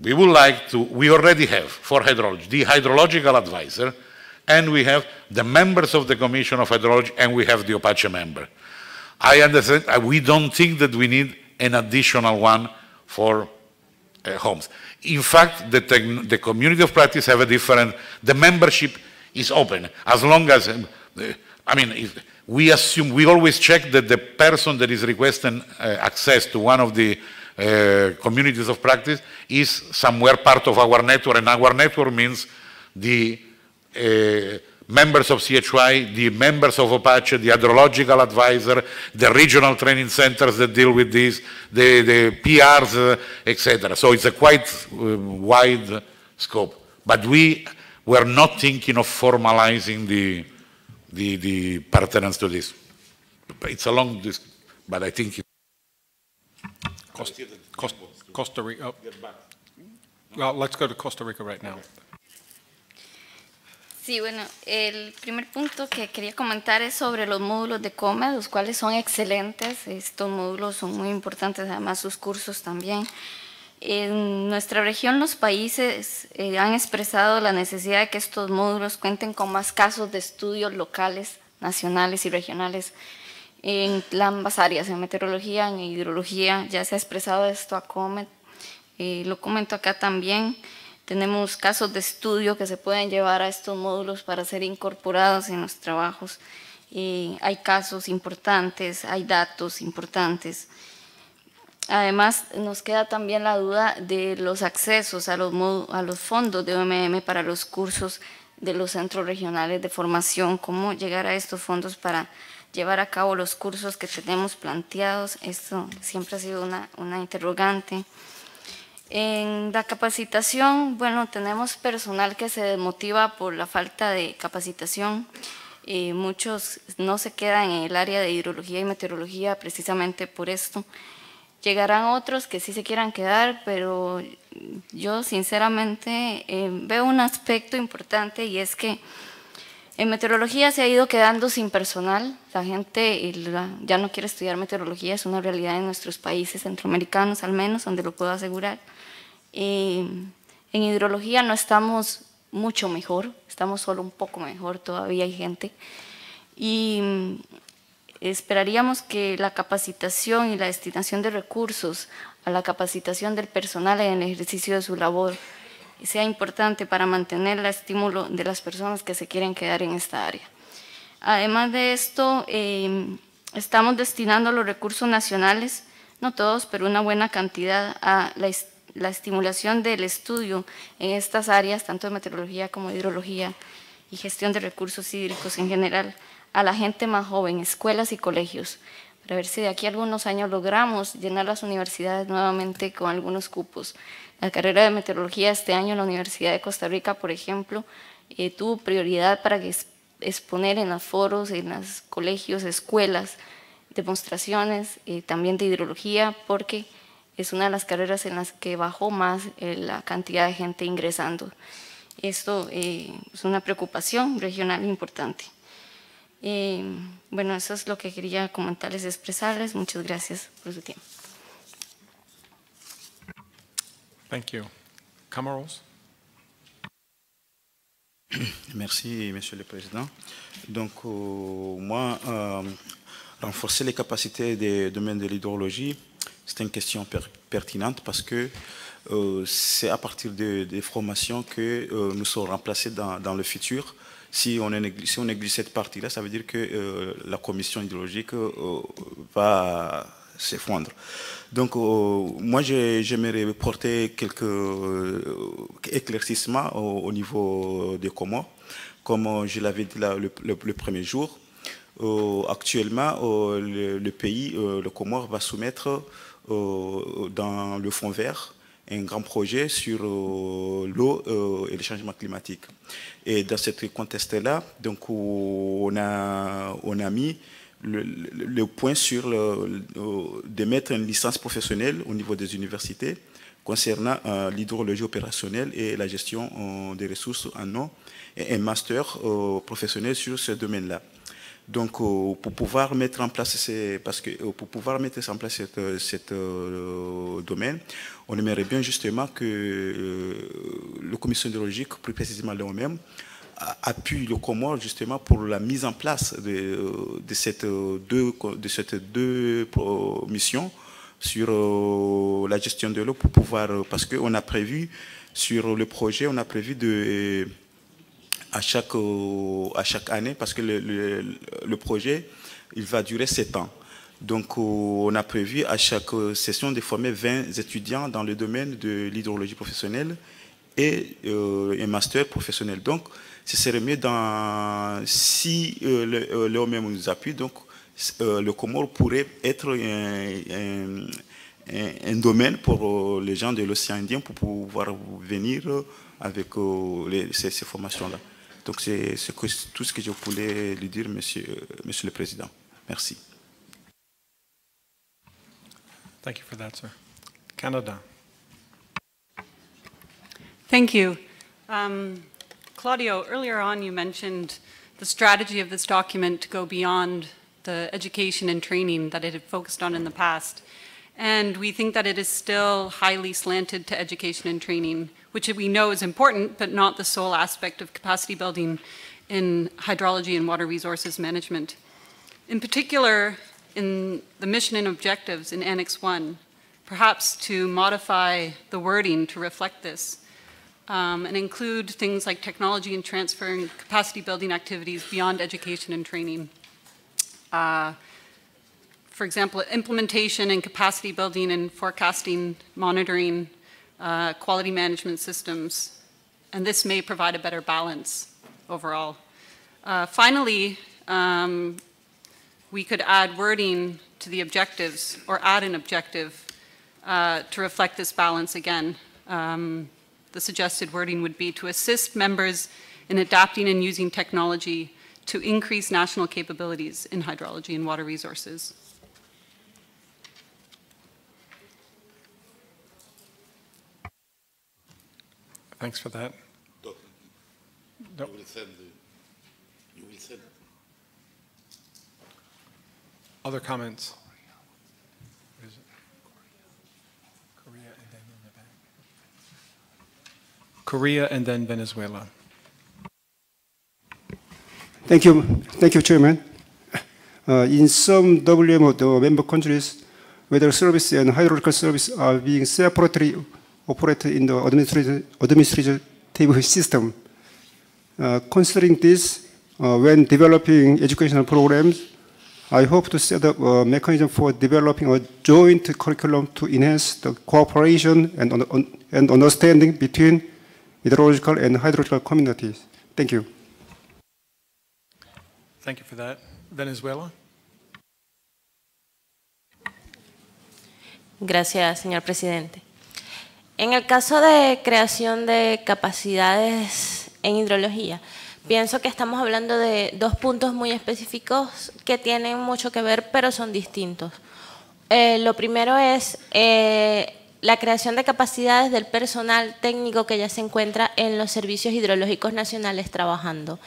we would like to, we already have for hydrology, the hydrological advisor, and we have the members of the Commission of Hydrology, and we have the Apache member. I understand, uh, we don't think that we need an additional one for uh, homes. In fact, the, the, community of practice have a different, the membership is open. As long as uh, I mean, we assume, we always check that the person that is requesting uh, access to one of the uh, communities of practice is somewhere part of our network, and our network means the uh, members of CHY, the members of Apache, the hydrological advisor, the regional training centers that deal with this, the, the PRs, uh, etc. So it's a quite uh, wide scope. But we were not thinking of formalizing the, the, the It's a long, but I think. Costa, Costa Rica. Oh. Well, let's go to Costa Rica right now. Sí, bueno, el primer punto que quería comentar es sobre los módulos de coma, los cuales son excelentes. Estos módulos son muy importantes, además sus cursos también. En nuestra región los países eh, han expresado la necesidad de que estos módulos cuenten con más casos de estudios locales, nacionales y regionales en ambas áreas, en meteorología, en hidrología, ya se ha expresado esto a COMET, eh, lo comento acá también, tenemos casos de estudio que se pueden llevar a estos módulos para ser incorporados en los trabajos, eh, hay casos importantes, hay datos importantes, Además, nos queda también la duda de los accesos a los, fondos de OMM para los cursos de los centros regionales de formación, cómo llegar a estos fondos para llevar a cabo los cursos que tenemos planteados. Esto siempre ha sido una, interrogante. En la capacitación, bueno, tenemos personal que se desmotiva por la falta de capacitación. Eh, muchos no se quedan en el área de hidrología y meteorología precisamente por esto. Llegarán otros que sí se quieran quedar, pero yo sinceramente eh, veo un aspecto importante y es que en meteorología se ha ido quedando sin personal, la gente ya no quiere estudiar meteorología, es una realidad en nuestros países centroamericanos al menos, donde lo puedo asegurar. en hidrología no estamos mucho mejor, estamos solo un poco mejor, todavía hay gente. Y Esperaríamos que la capacitación y la destinación de recursos a la capacitación del personal en el ejercicio de su labor sea importante para mantener el estímulo de las personas que se quieren quedar en esta área. Además de esto, em, estamos destinando los recursos nacionales, no todos, pero una buena cantidad, a la, la estimulación del estudio en estas áreas, tanto de meteorología como de hidrología y gestión de recursos hídricos en general a la gente más joven, escuelas y colegios, para ver si de aquí algunos años logramos llenar las universidades nuevamente con algunos cupos. La carrera de meteorología este año en la Universidad de Costa Rica, por ejemplo, eh, tuvo prioridad para exponer en los foros, en los colegios, escuelas, demostraciones, eh, también de hidrología, porque es una de las carreras en las que bajó más eh, la cantidad de gente ingresando. Esto es una preocupación regional importante. Et, bueno, eso es lo que quería comentarles, expresarles. Muchas gracias por su tiempo. Thank you. Kamaros. Merci, Monsieur le Président. Donc, euh, moi, euh, renforcer les capacités des domaines de l'hydrologie, c'est une question pertinente parce que euh, c'est à partir des formations que nous serons remplacés dans le futur si on, néglige, on cette partie-là, ça veut dire que euh, la commission idéologique euh, euh, va s'effondrer. Donc, moi, j'aimerais porter quelques éclaircissements au, niveau des Comores. Comme je l'avais dit le, premier jour, actuellement, le, pays, le Comore, va soumettre dans le fond vert un grand projet sur euh, l'eau euh, et le changement climatique. Et dans ce contexte-là, donc on a, on a mis le, point sur de mettre une licence professionnelle au niveau des universités concernant euh, l'hydrologie opérationnelle et la gestion des ressources en eau et un master professionnel sur ce domaine-là. Donc, pour pouvoir mettre en place ces, parce que pour pouvoir mettre en place cette, domaine, on aimerait bien justement que euh, le commission hydrologique, plus précisément l'OMM, même appuie le Comore justement pour la mise en place de, euh, de euh, deux, de deux missions sur la gestion de l'eau pour pouvoir, parce qu'on a prévu sur le projet, on a prévu de à chaque, à chaque année, parce que le, le projet, il va durer sept ans. Donc, euh, on a prévu à chaque euh, session de former 20 étudiants dans le domaine de l'hydrologie professionnelle et euh, un master professionnel. Donc, ce serait mieux dans, si le même nous appuie, donc le Comore pourrait être un, domaine pour les gens de l'océan Indien pour pouvoir venir avec ces, formations-là. Donc, c'est tout ce que je voulais lui dire, monsieur, monsieur le Président. Merci. Thank you for that, sir. Canada. Thank you. Um, Claudio, earlier on you mentioned the strategy of this document to go beyond the education and training that it had focused on in the past. And we think that it is still highly slanted to education and training, which we know is important, but not the sole aspect of capacity building in hydrology and water resources management. In particular, in the mission and objectives in Annex 1, perhaps to modify the wording to reflect this um, and include things like technology and transfer and capacity building activities beyond education and training. Uh, for example, implementation and capacity building and forecasting, monitoring, uh, quality management systems, and this may provide a better balance overall. Uh, finally, um, we could add wording to the objectives or add an objective uh, to reflect this balance again. Um, the suggested wording would be to assist members in adapting and using technology to increase national capabilities in hydrology and water resources. Thanks for that. Nope. Other comments? Korea and then Venezuela. Thank you, thank you, Chairman. Uh, in some WMO, the member countries, weather service and hydrological service are being separately operated in the administrative, administrative system. Uh, considering this, uh, when developing educational programs, I hope to set up uh, a mechanism for developing a joint curriculum to enhance the cooperation and, un and understanding between meteorological and hydrological communities. Thank you. Thank you for that. Venezuela. Gracias, señor presidente. En el caso de creación de capacidades en hidrología, Pienso que estamos hablando de dos puntos muy específicos que tienen mucho que ver, pero son distintos. Eh, lo primero es eh, la creación de capacidades del personal técnico que ya se encuentra en los servicios hidrológicos nacionales trabajando.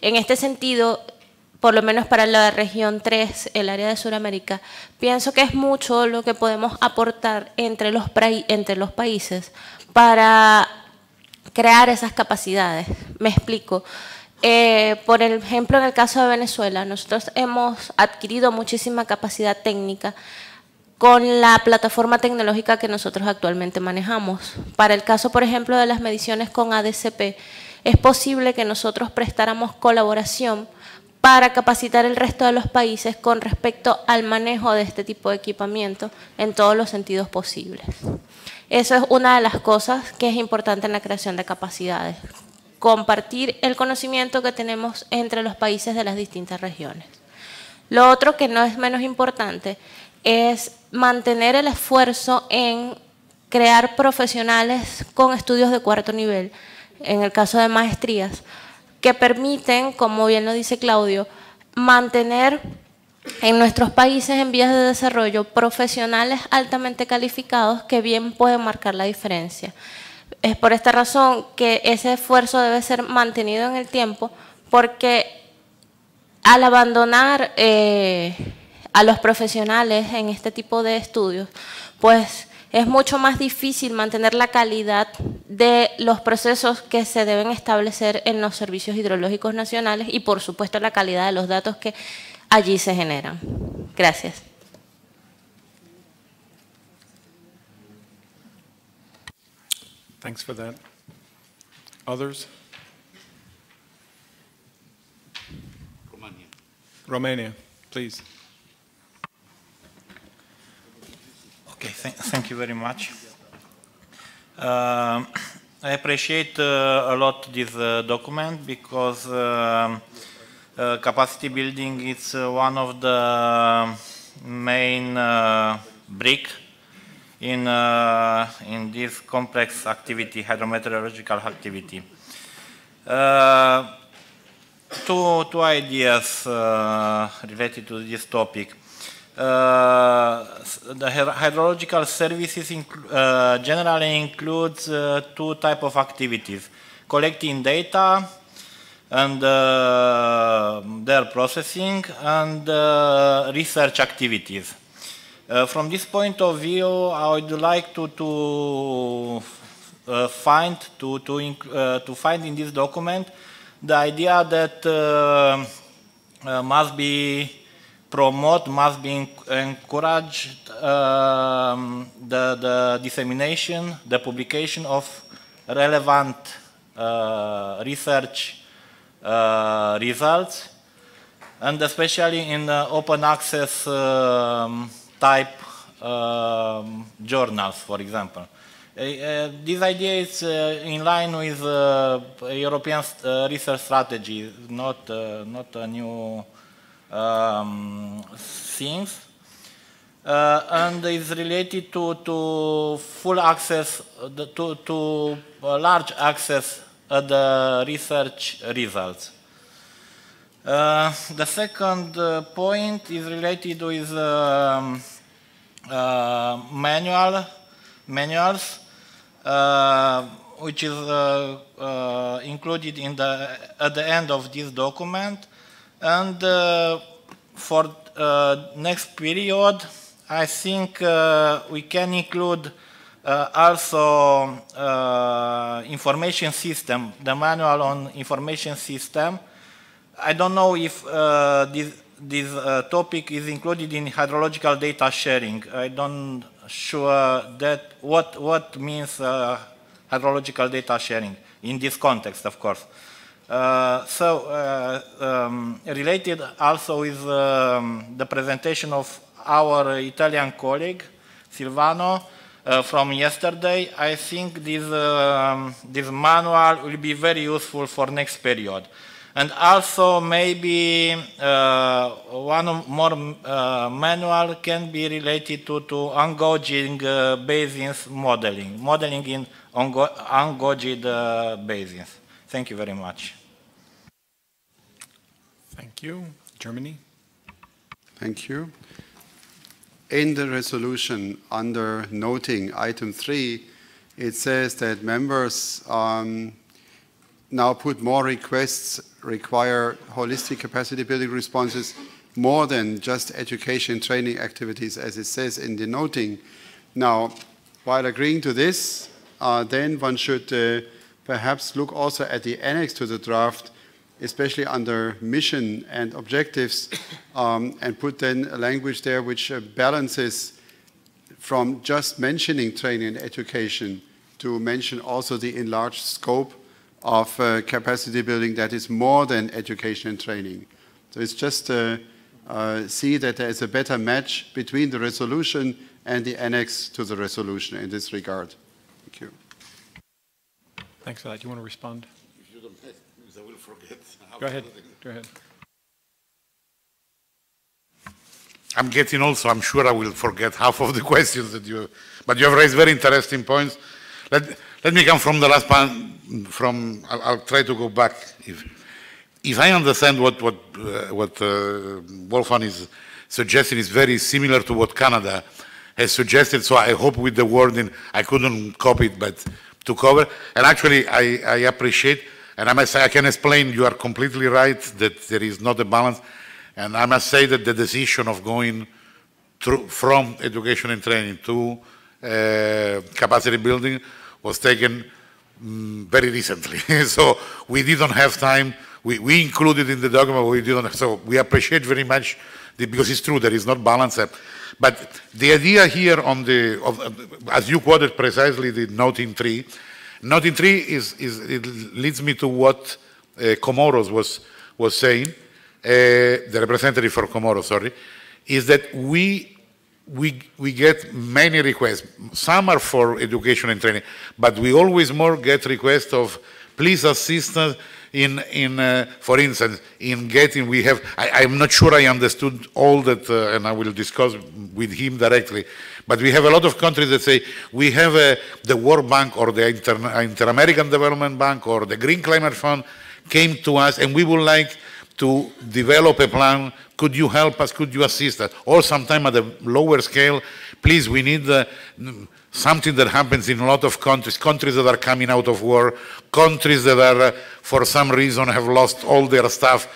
En este sentido, por lo menos para la región 3, el área de Sudamérica, pienso que es mucho lo que podemos aportar entre los, entre los países para crear esas capacidades. Me explico. Eh, por ejemplo, en el caso de Venezuela, nosotros hemos adquirido muchísima capacidad técnica con la plataforma tecnológica que nosotros actualmente manejamos. Para el caso, por ejemplo, de las mediciones con ADCP, es posible que nosotros prestáramos colaboración para capacitar el resto de los países con respecto al manejo de este tipo de equipamiento en todos los sentidos posibles. Eso es una de las cosas que es importante en la creación de capacidades, compartir el conocimiento que tenemos entre los países de las distintas regiones. Lo otro que no es menos importante es mantener el esfuerzo en crear profesionales con estudios de cuarto nivel, en el caso de maestrías, que permiten, como bien lo dice Claudio, mantener en nuestros países en vías de desarrollo profesionales altamente calificados que bien pueden marcar la diferencia. Es por esta razón que ese esfuerzo debe ser mantenido en el tiempo porque al abandonar eh, a los profesionales en este tipo de estudios, pues es mucho más difícil mantener la calidad de los procesos que se deben establecer en los servicios hidrológicos nacionales y por supuesto la calidad de los datos que allí se generan. Gracias. Thanks for that. Others? Romania. Romania, please. Okay, th thank you very much. Uh, I appreciate uh, a lot this uh, document because um, uh, capacity building is uh, one of the um, main uh, brick in uh, in this complex activity, hydrometeorological activity. Uh, two two ideas related to this topic. the hydrological services generally includes two type of activities: collecting data and uh, their processing and uh, research activities. Uh, from this point of view, I would like to, to uh, find to to uh, to find in this document the idea that uh, must be promote must be encouraged um, the the dissemination the publication of relevant research uh, results, and especially in the open access um, type um, journals, for example. Uh, uh this idea is uh, in line with uh, European research strategy, not, not a new um, things. Uh, and is related to, to full access, to, to large access at the research results. Uh, the second uh, point is related with um, uh, manual manuals, uh, which is uh, uh, included in the at the end of this document. And for next period, I think we can include uh, also uh, information system, the manual on information system. I don't know if uh, this, this uh, topic is included in hydrological data sharing. I don't sure that what, what means uh, hydrological data sharing in this context, of course. Uh, so um, related also is um, the presentation of our Italian colleague, Silvano, uh, from yesterday, I think this, um, this manual will be very useful for next period. And also maybe uh, one more uh, manual can be related to, to ongoing uh, basins modeling, modeling in ongoing uh, basins. Thank you very much. Thank you. Germany? Thank you in the resolution under noting item three, it says that members um, now put more requests require holistic capacity building responses more than just education training activities as it says in the noting. Now, while agreeing to this, uh, then one should uh, perhaps look also at the annex to the draft especially under mission and objectives, um, and put then a language there which uh, balances from just mentioning training and education to mention also the enlarged scope of uh, capacity building that is more than education and training. So it's just uh, uh, see that there is a better match between the resolution and the annex to the resolution in this regard. Thank you. Thanks for that. Do you want to respond? Go ahead. Go ahead. I'm getting also, I'm sure I will forget half of the questions that you, but you have raised very interesting points. Let, let me come from the last part, from, I'll, I'll, try to go back. If, if I understand what, what, uh, what uh, Wolfgang is suggesting is very similar to what Canada has suggested, so I hope with the wording, I couldn't copy it, but to cover, and actually I, I appreciate and I must say, I can explain, you are completely right that there is not a balance. And I must say that the decision of going through, from education and training to uh, capacity building was taken um, very recently. so we didn't have time. We, we included in the document, we didn't. Have, so we appreciate very much the, because it's true there is not balance. But the idea here on the, of, as you quoted precisely, the note in three, Nothing tree is, is it leads me to what uh, Comoros was was saying, uh, the representative for Comoros, sorry, is that we we we get many requests. Some are for education and training, but we always more get requests of please assist us in, in uh, for instance, in getting, we have, I, am not sure I understood all that, uh, and I will discuss with him directly, but we have a lot of countries that say we have a, uh, the World Bank or the Inter, Inter American Development Bank or the Green Climate Fund came to us and we would like to develop a plan. Could you help us? Could you assist us? Or sometime at a lower scale, please, we need uh, something that happens in a lot of countries, countries that are coming out of war, countries that are, uh, for some reason, have lost all their stuff.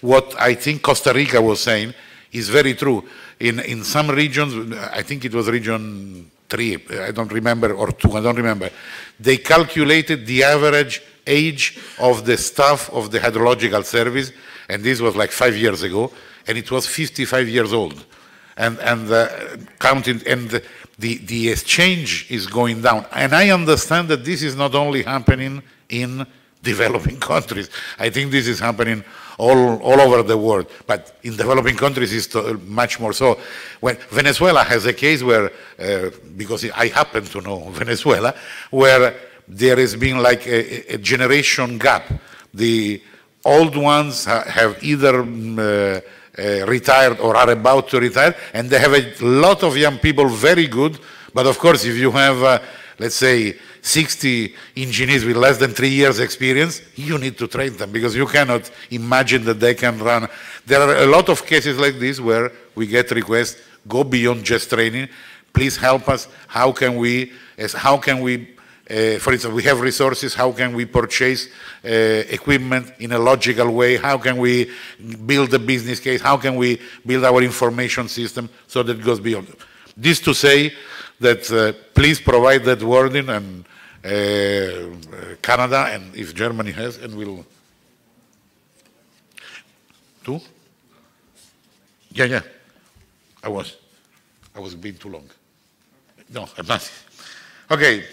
What I think Costa Rica was saying is very true in, in some regions, I think it was region three, I don't remember, or two, I don't remember, they calculated the average age of the staff of the hydrological service, and this was like five years ago, and it was 55 years old. And, and uh, and the, the exchange is going down. And I understand that this is not only happening in developing countries. I think this is happening all, all over the world. But in developing countries, it's much more so. When Venezuela has a case where, uh, because I happen to know Venezuela, where there has been like a, a generation gap. The old ones have either um, uh, uh, retired or are about to retire, and they have a lot of young people, very good. But of course, if you have uh, let's say, 60 engineers with less than three years experience, you need to train them because you cannot imagine that they can run. There are a lot of cases like this where we get requests, go beyond just training. Please help us. How can we, as, eh, how can we uh, for instance, we have resources, how can we purchase uh, equipment in a logical way? How can we build a business case? How can we build our information system so that it goes beyond? This to say, that uh, please provide that wording and uh, Canada and if Germany has and will. Two? Yeah, yeah. I was. I was being too long. No, I'm not. Okay.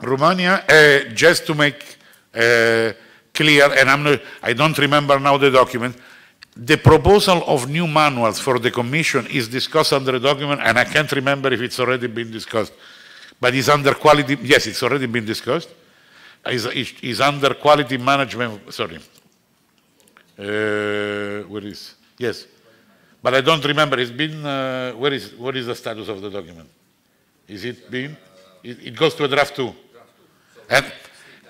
Romania, uh, just to make uh, clear, and I'm not, I don't remember now the document, the proposal of new manuals for the Commission is discussed under a document, and I can't remember if it's already been discussed, but it's under quality, yes, it's already been discussed, is, is under quality management, sorry, uh, where is, yes, but I don't remember, it's been, uh, where is, what is the status of the document? Is it been, it, it goes to a draft too. And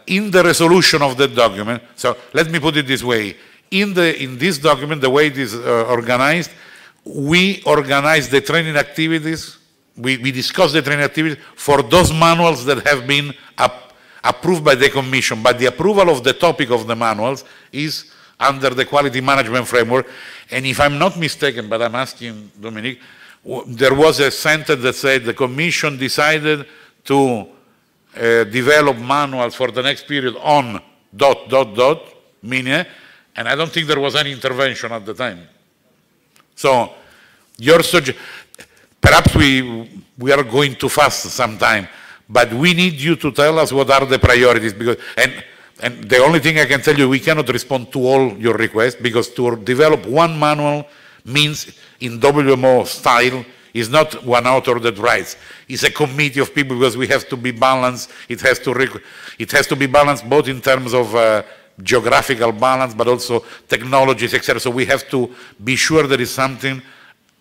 in the resolution of the document, so let me put it this way, in, the, in this document, the way it is uh, organized, we organize the training activities, we, we discuss the training activities for those manuals that have been up, approved by the Commission, but the approval of the topic of the manuals is under the quality management framework. And if I'm not mistaken, but I'm asking Dominique, there was a sentence that said the Commission decided to uh, develop manuals for the next period on dot, dot, dot, meaning and I don't think there was any intervention at the time. So your suggestion, perhaps we, we are going too fast sometime, but we need you to tell us what are the priorities. Because, and, and the only thing I can tell you, we cannot respond to all your requests because to develop one manual means in WMO style is not one author that writes. It's a committee of people because we have to be balanced. It has to, it has to be balanced both in terms of uh, geographical balance, but also technologies, etc. So we have to be sure there is something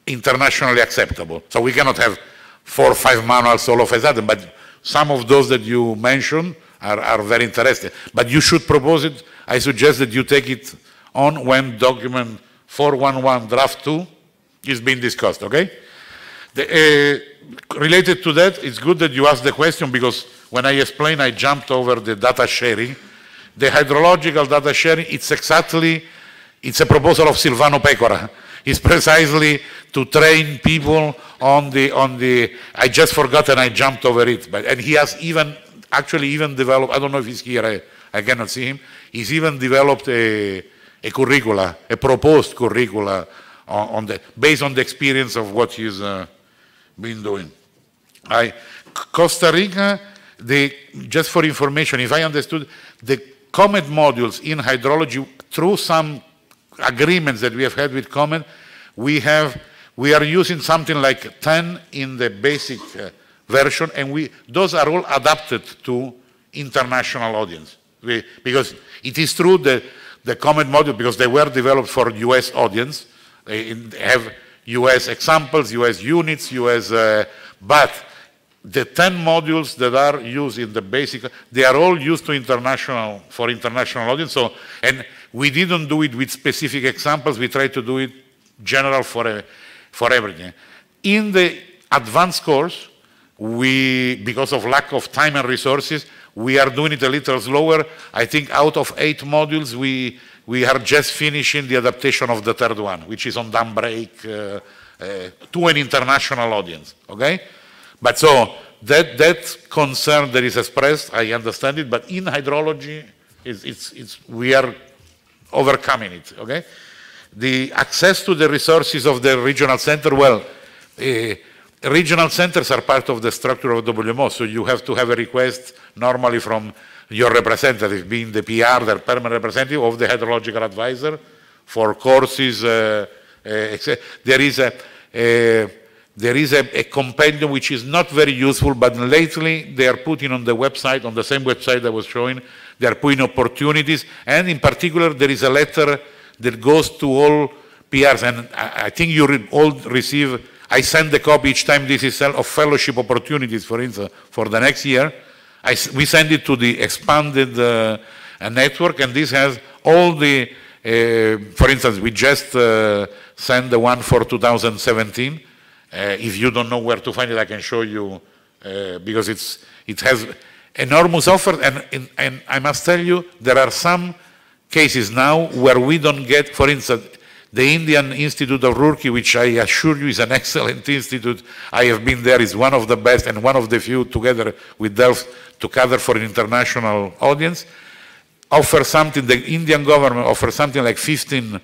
internationally acceptable. So we cannot have four or five manuals all of a sudden, but some of those that you mentioned are, are very interesting. But you should propose it. I suggest that you take it on when document 411 draft 2 is being discussed, okay? The, uh, related to that, it's good that you asked the question because when I explained, I jumped over the data sharing the hydrological data sharing, it's exactly, it's a proposal of Silvano Pecora. It's precisely to train people on the, on the, I just forgot and I jumped over it. But, and he has even, actually even developed, I don't know if he's here, I, I cannot see him. He's even developed a, a curricula, a proposed curricula on, on the, based on the experience of what he's uh, been doing. I, Costa Rica, The just for information, if I understood, the COMET modules in hydrology through some agreements that we have had with COMET, we have we are using something like 10 in the basic uh, version, and we those are all adapted to international audience. We, because it is true that the COMET module, because they were developed for US audience, they have US examples, US units, US, uh, but the 10 modules that are used in the basic, they are all used to international, for international audience. So, and we didn't do it with specific examples. We tried to do it general for, for everything. In the advanced course, we, because of lack of time and resources, we are doing it a little slower. I think out of eight modules, we, we are just finishing the adaptation of the third one, which is on dumb break uh, uh, to an international audience, okay? But so that, that concern that is expressed, I understand it, but in hydrology, it's, it's, it's, we are overcoming it, okay? The access to the resources of the regional center, well, uh, regional centers are part of the structure of WMO, so you have to have a request normally from your representative, being the PR, the permanent representative of the hydrological advisor for courses. Uh, uh, there is a, a there is a, a, compendium which is not very useful, but lately they are putting on the website, on the same website I was showing, they are putting opportunities, and in particular there is a letter that goes to all PRs, and I, I think you re all receive, I send a copy each time this is of fellowship opportunities, for instance, for the next year. I, we send it to the expanded uh, network, and this has all the, uh, for instance, we just uh, sent the one for 2017, uh, if you don't know where to find it, I can show you uh, because it's, it has enormous offer. And, and I must tell you, there are some cases now where we don't get, for instance, the Indian Institute of Roorkee, which I assure you is an excellent institute. I have been there, it's one of the best and one of the few together with Delft to for an international audience. Offer something, the Indian government offers something like 15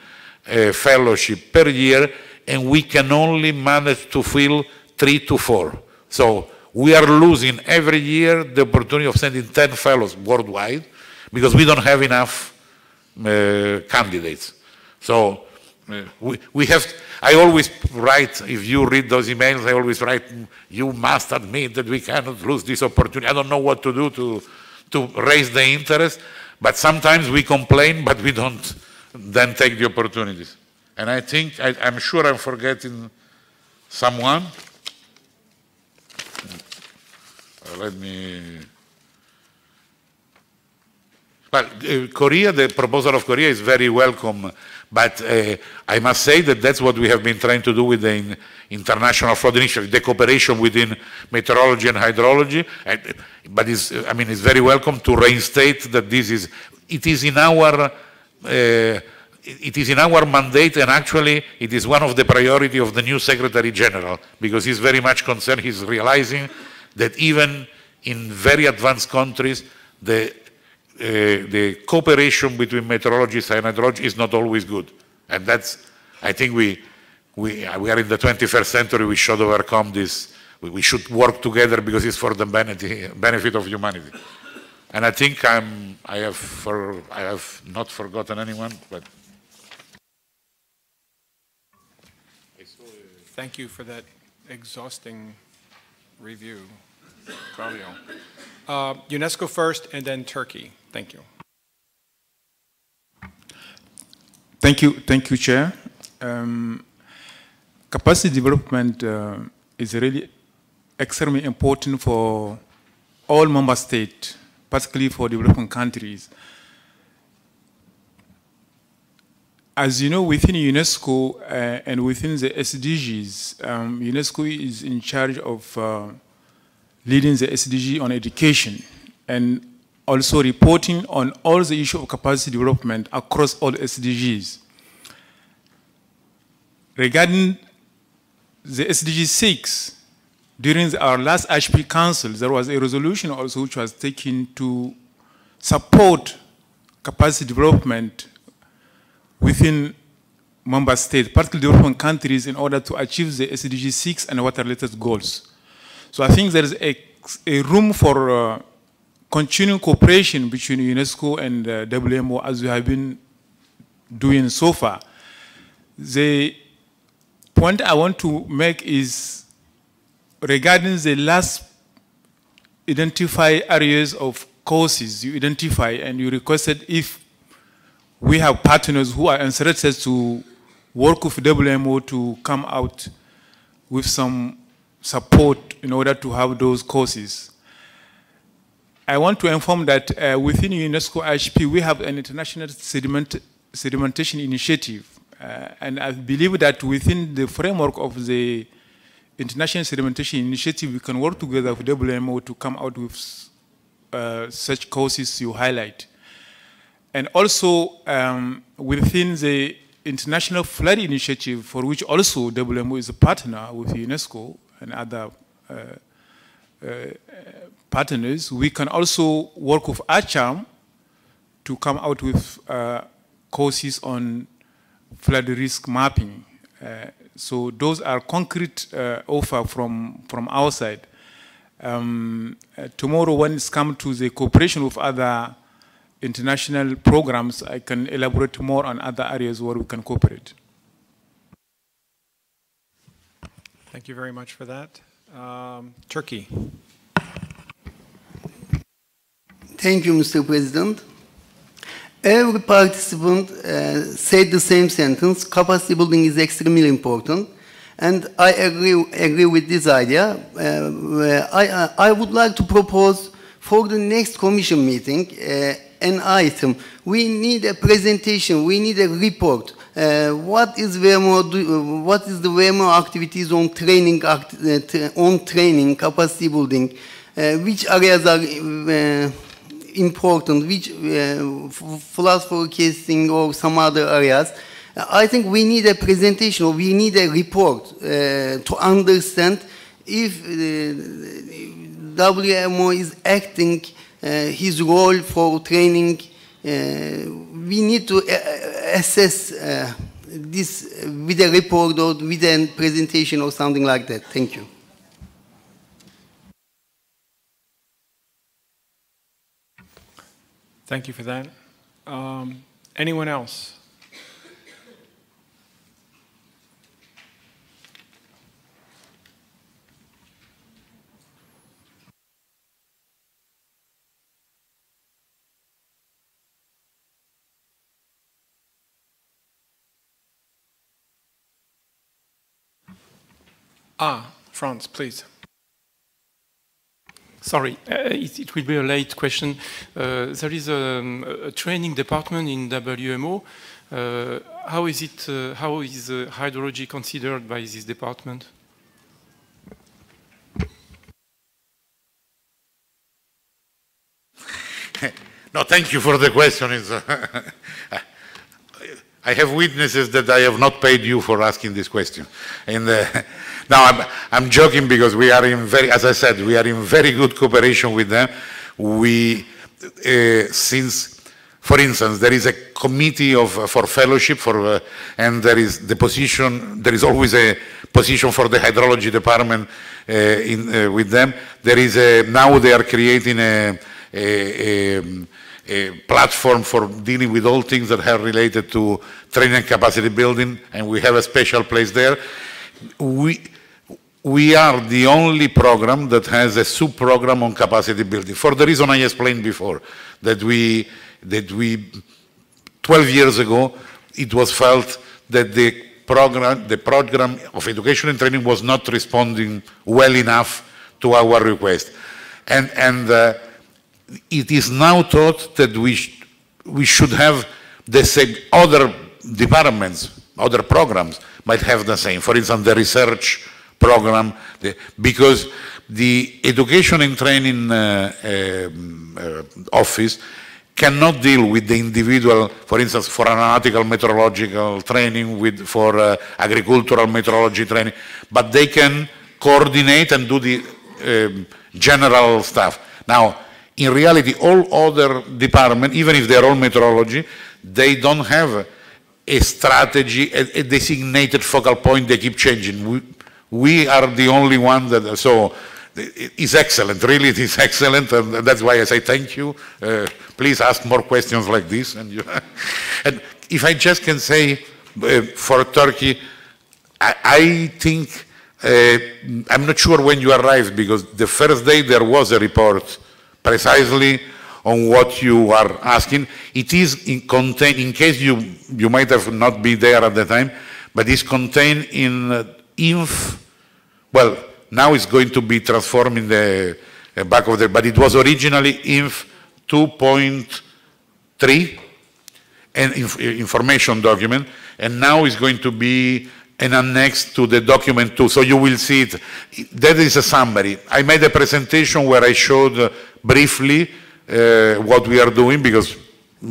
uh, fellowship per year and we can only manage to fill three to four. So we are losing every year the opportunity of sending 10 fellows worldwide because we don't have enough uh, candidates. So uh, we, we have, I always write, if you read those emails, I always write, you must admit that we cannot lose this opportunity. I don't know what to do to, to raise the interest, but sometimes we complain, but we don't then take the opportunities. And I think, I, am sure I'm forgetting someone. Uh, let me. Well, uh, Korea, the proposal of Korea is very welcome, but uh, I must say that that's what we have been trying to do with the in international flood initiative, the cooperation within meteorology and hydrology. And, but it's, I mean, it's very welcome to reinstate that this is, it is in our uh, it is in our mandate and actually it is one of the priority of the new Secretary General because he's very much concerned, he's realizing that even in very advanced countries, the, uh, the cooperation between meteorologists and hydrologists is not always good. And that's, I think we, we, uh, we are in the 21st century, we should overcome this, we, we should work together because it's for the benefit, benefit of humanity. And I think I'm, I have, for, I have not forgotten anyone, but Thank you for that exhausting review, Claudio. Uh, UNESCO first and then Turkey. Thank you. Thank you, thank you, Chair. Um, capacity development uh, is really extremely important for all member states, particularly for developing countries. as you know, within UNESCO uh, and within the SDGs, um, UNESCO is in charge of uh, leading the SDG on education and also reporting on all the issue of capacity development across all SDGs. Regarding the SDG 6, during our last HP Council, there was a resolution also which was taken to support capacity development within member states, particularly European countries, in order to achieve the SDG 6 and water-related goals. So I think there is a, a room for uh, continuing cooperation between UNESCO and uh, WMO as we have been doing so far. The point I want to make is regarding the last identify areas of causes you identify and you requested if we have partners who are interested to work with WMO to come out with some support in order to have those courses. I want to inform that uh, within UNESCO IHP, we have an international sediment sedimentation initiative. Uh, and I believe that within the framework of the International Sedimentation Initiative, we can work together with WMO to come out with uh, such courses you highlight and also um, within the International Flood Initiative, for which also WMO is a partner with UNESCO and other uh, uh, partners, we can also work with ACHAM to come out with uh, courses on flood risk mapping. Uh, so those are concrete uh, offer from, from our side. Um, uh, tomorrow when it's come to the cooperation with other international programs, I can elaborate more on other areas where we can cooperate. Thank you very much for that. Um, Turkey. Thank you, Mr. President. Every participant uh, said the same sentence, capacity building is extremely important. And I agree, agree with this idea. Uh, I, uh, I would like to propose for the next commission meeting uh, an item. We need a presentation. We need a report. Uh, what is WMO do, uh, what is the WMO activities on training act, uh, on training capacity building? Uh, which areas are uh, important? Which uh, flood forecasting or some other areas? I think we need a presentation or we need a report to understand if WMO is acting uh, his role for training. Uh, we need to uh, assess this with a report or with a presentation or something like that. Thank you. Thank you for that. Um, anyone else? Ah, France, please. Sorry, uh, it, it, will be a late question. Uh, there is um, a, training department in WMO. Uh, how is it? Uh, how is uh, hydrology considered by this department? no, thank you for the question. I have witnesses that I have not paid you for asking this question. And uh, now I'm, I'm joking because we are in very, as I said, we are in very good cooperation with them. We, uh, since, for instance, there is a committee of, uh, for fellowship, for, uh, and there is the position, there is always a position for the hydrology department uh, in, with them. There is a, now they are creating a, a, a a platform for dealing with all things that are related to training and capacity building, and we have a special place there. We, we are the only program that has a sub-program on capacity building, for the reason I explained before, that we, that we 12 years ago, it was felt that the program, the program of education and training was not responding well enough to our request. And, and uh, it is now thought that we, sh we should have the same other departments, other programs might have the same. For instance, the research program, the, because the education and training uh, um, uh, office cannot deal with the individual, for instance, for analytical meteorological training, with, for uh, agricultural meteorology training, but they can coordinate and do the um, general stuff. Now, in reality, all other departments, even if they're all meteorology, they don't have a strategy, a, a designated focal point. They keep changing. We, we are the only one that, so it's excellent, really it is excellent, and that's why I say thank you. Uh, please ask more questions like this. And, you, and if I just can say uh, for Turkey, I, I think, uh, I'm not sure when you arrived, because the first day there was a report precisely on what you are asking. It is in contained, in case you, you might have not be there at the time, but it's contained in uh, inf, well, now it's going to be transformed in the uh, back of the, but it was originally inf 2.3, an inf uh, information document, and now it's going to be an annex to the document too, so you will see it. That is a summary. I made a presentation where I showed uh, briefly uh, what we are doing because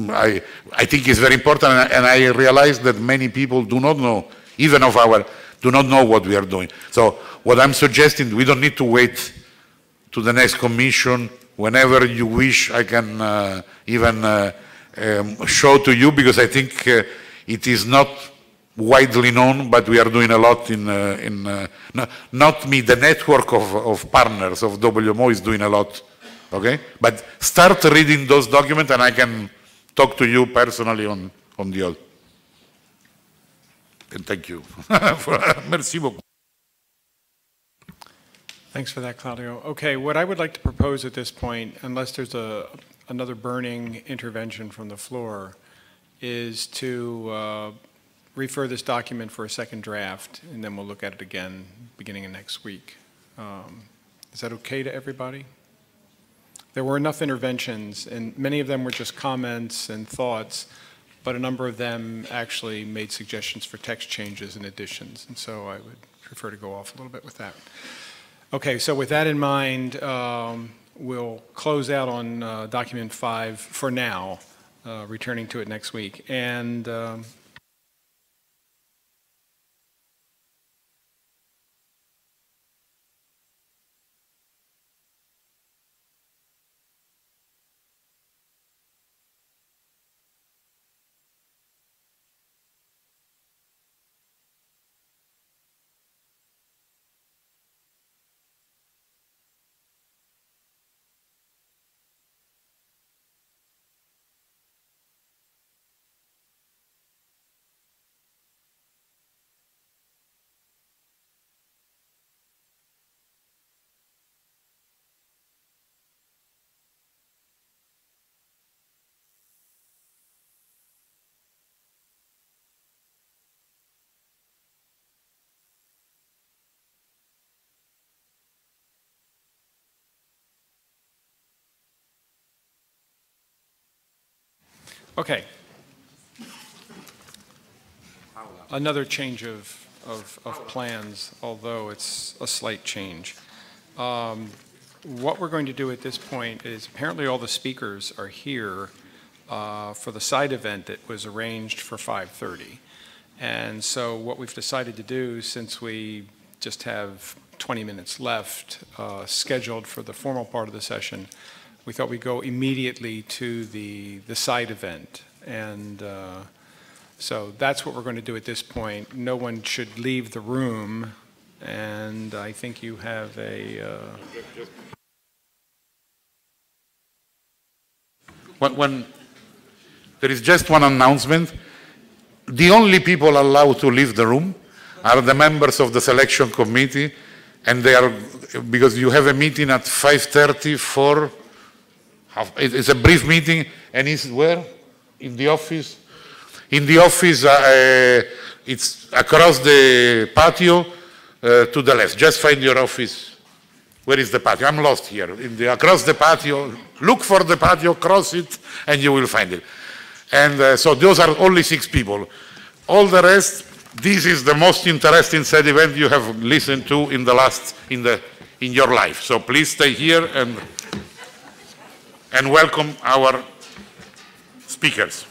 I, I think it's very important and I realize that many people do not know, even of our, do not know what we are doing. So what I'm suggesting, we don't need to wait to the next commission. Whenever you wish, I can uh, even uh, um, show to you because I think uh, it is not widely known, but we are doing a lot in, uh, in uh, not me, the network of, of partners of WMO is doing a lot Okay? But start reading those documents and I can talk to you personally on, on the old. And thank you. Merci beaucoup. Thanks for that, Claudio. Okay, what I would like to propose at this point, unless there's a, another burning intervention from the floor, is to uh, refer this document for a second draft, and then we'll look at it again beginning of next week. Um, is that okay to everybody? there were enough interventions, and many of them were just comments and thoughts, but a number of them actually made suggestions for text changes and additions, and so I would prefer to go off a little bit with that. Okay, so with that in mind, um, we'll close out on uh, document five for now, uh, returning to it next week. And um, Okay. Another change of, of, of plans, although it's a slight change. Um, what we're going to do at this point is apparently all the speakers are here uh, for the side event that was arranged for 5.30. And so what we've decided to do since we just have 20 minutes left uh, scheduled for the formal part of the session, we thought we'd go immediately to the, the side event. And uh, so that's what we're going to do at this point. No one should leave the room. And I think you have a... Uh... When, when there is just one announcement. The only people allowed to leave the room are the members of the selection committee and they are because you have a meeting at 5.30 for it's a brief meeting, and it's where? In the office? In the office, uh, uh, it's across the patio uh, to the left. Just find your office. Where is the patio? I'm lost here. The, across the patio, look for the patio, cross it, and you will find it. And uh, so those are only six people. All the rest, this is the most interesting said event you have listened to in the last, in, the, in your life. So please stay here and and welcome our speakers.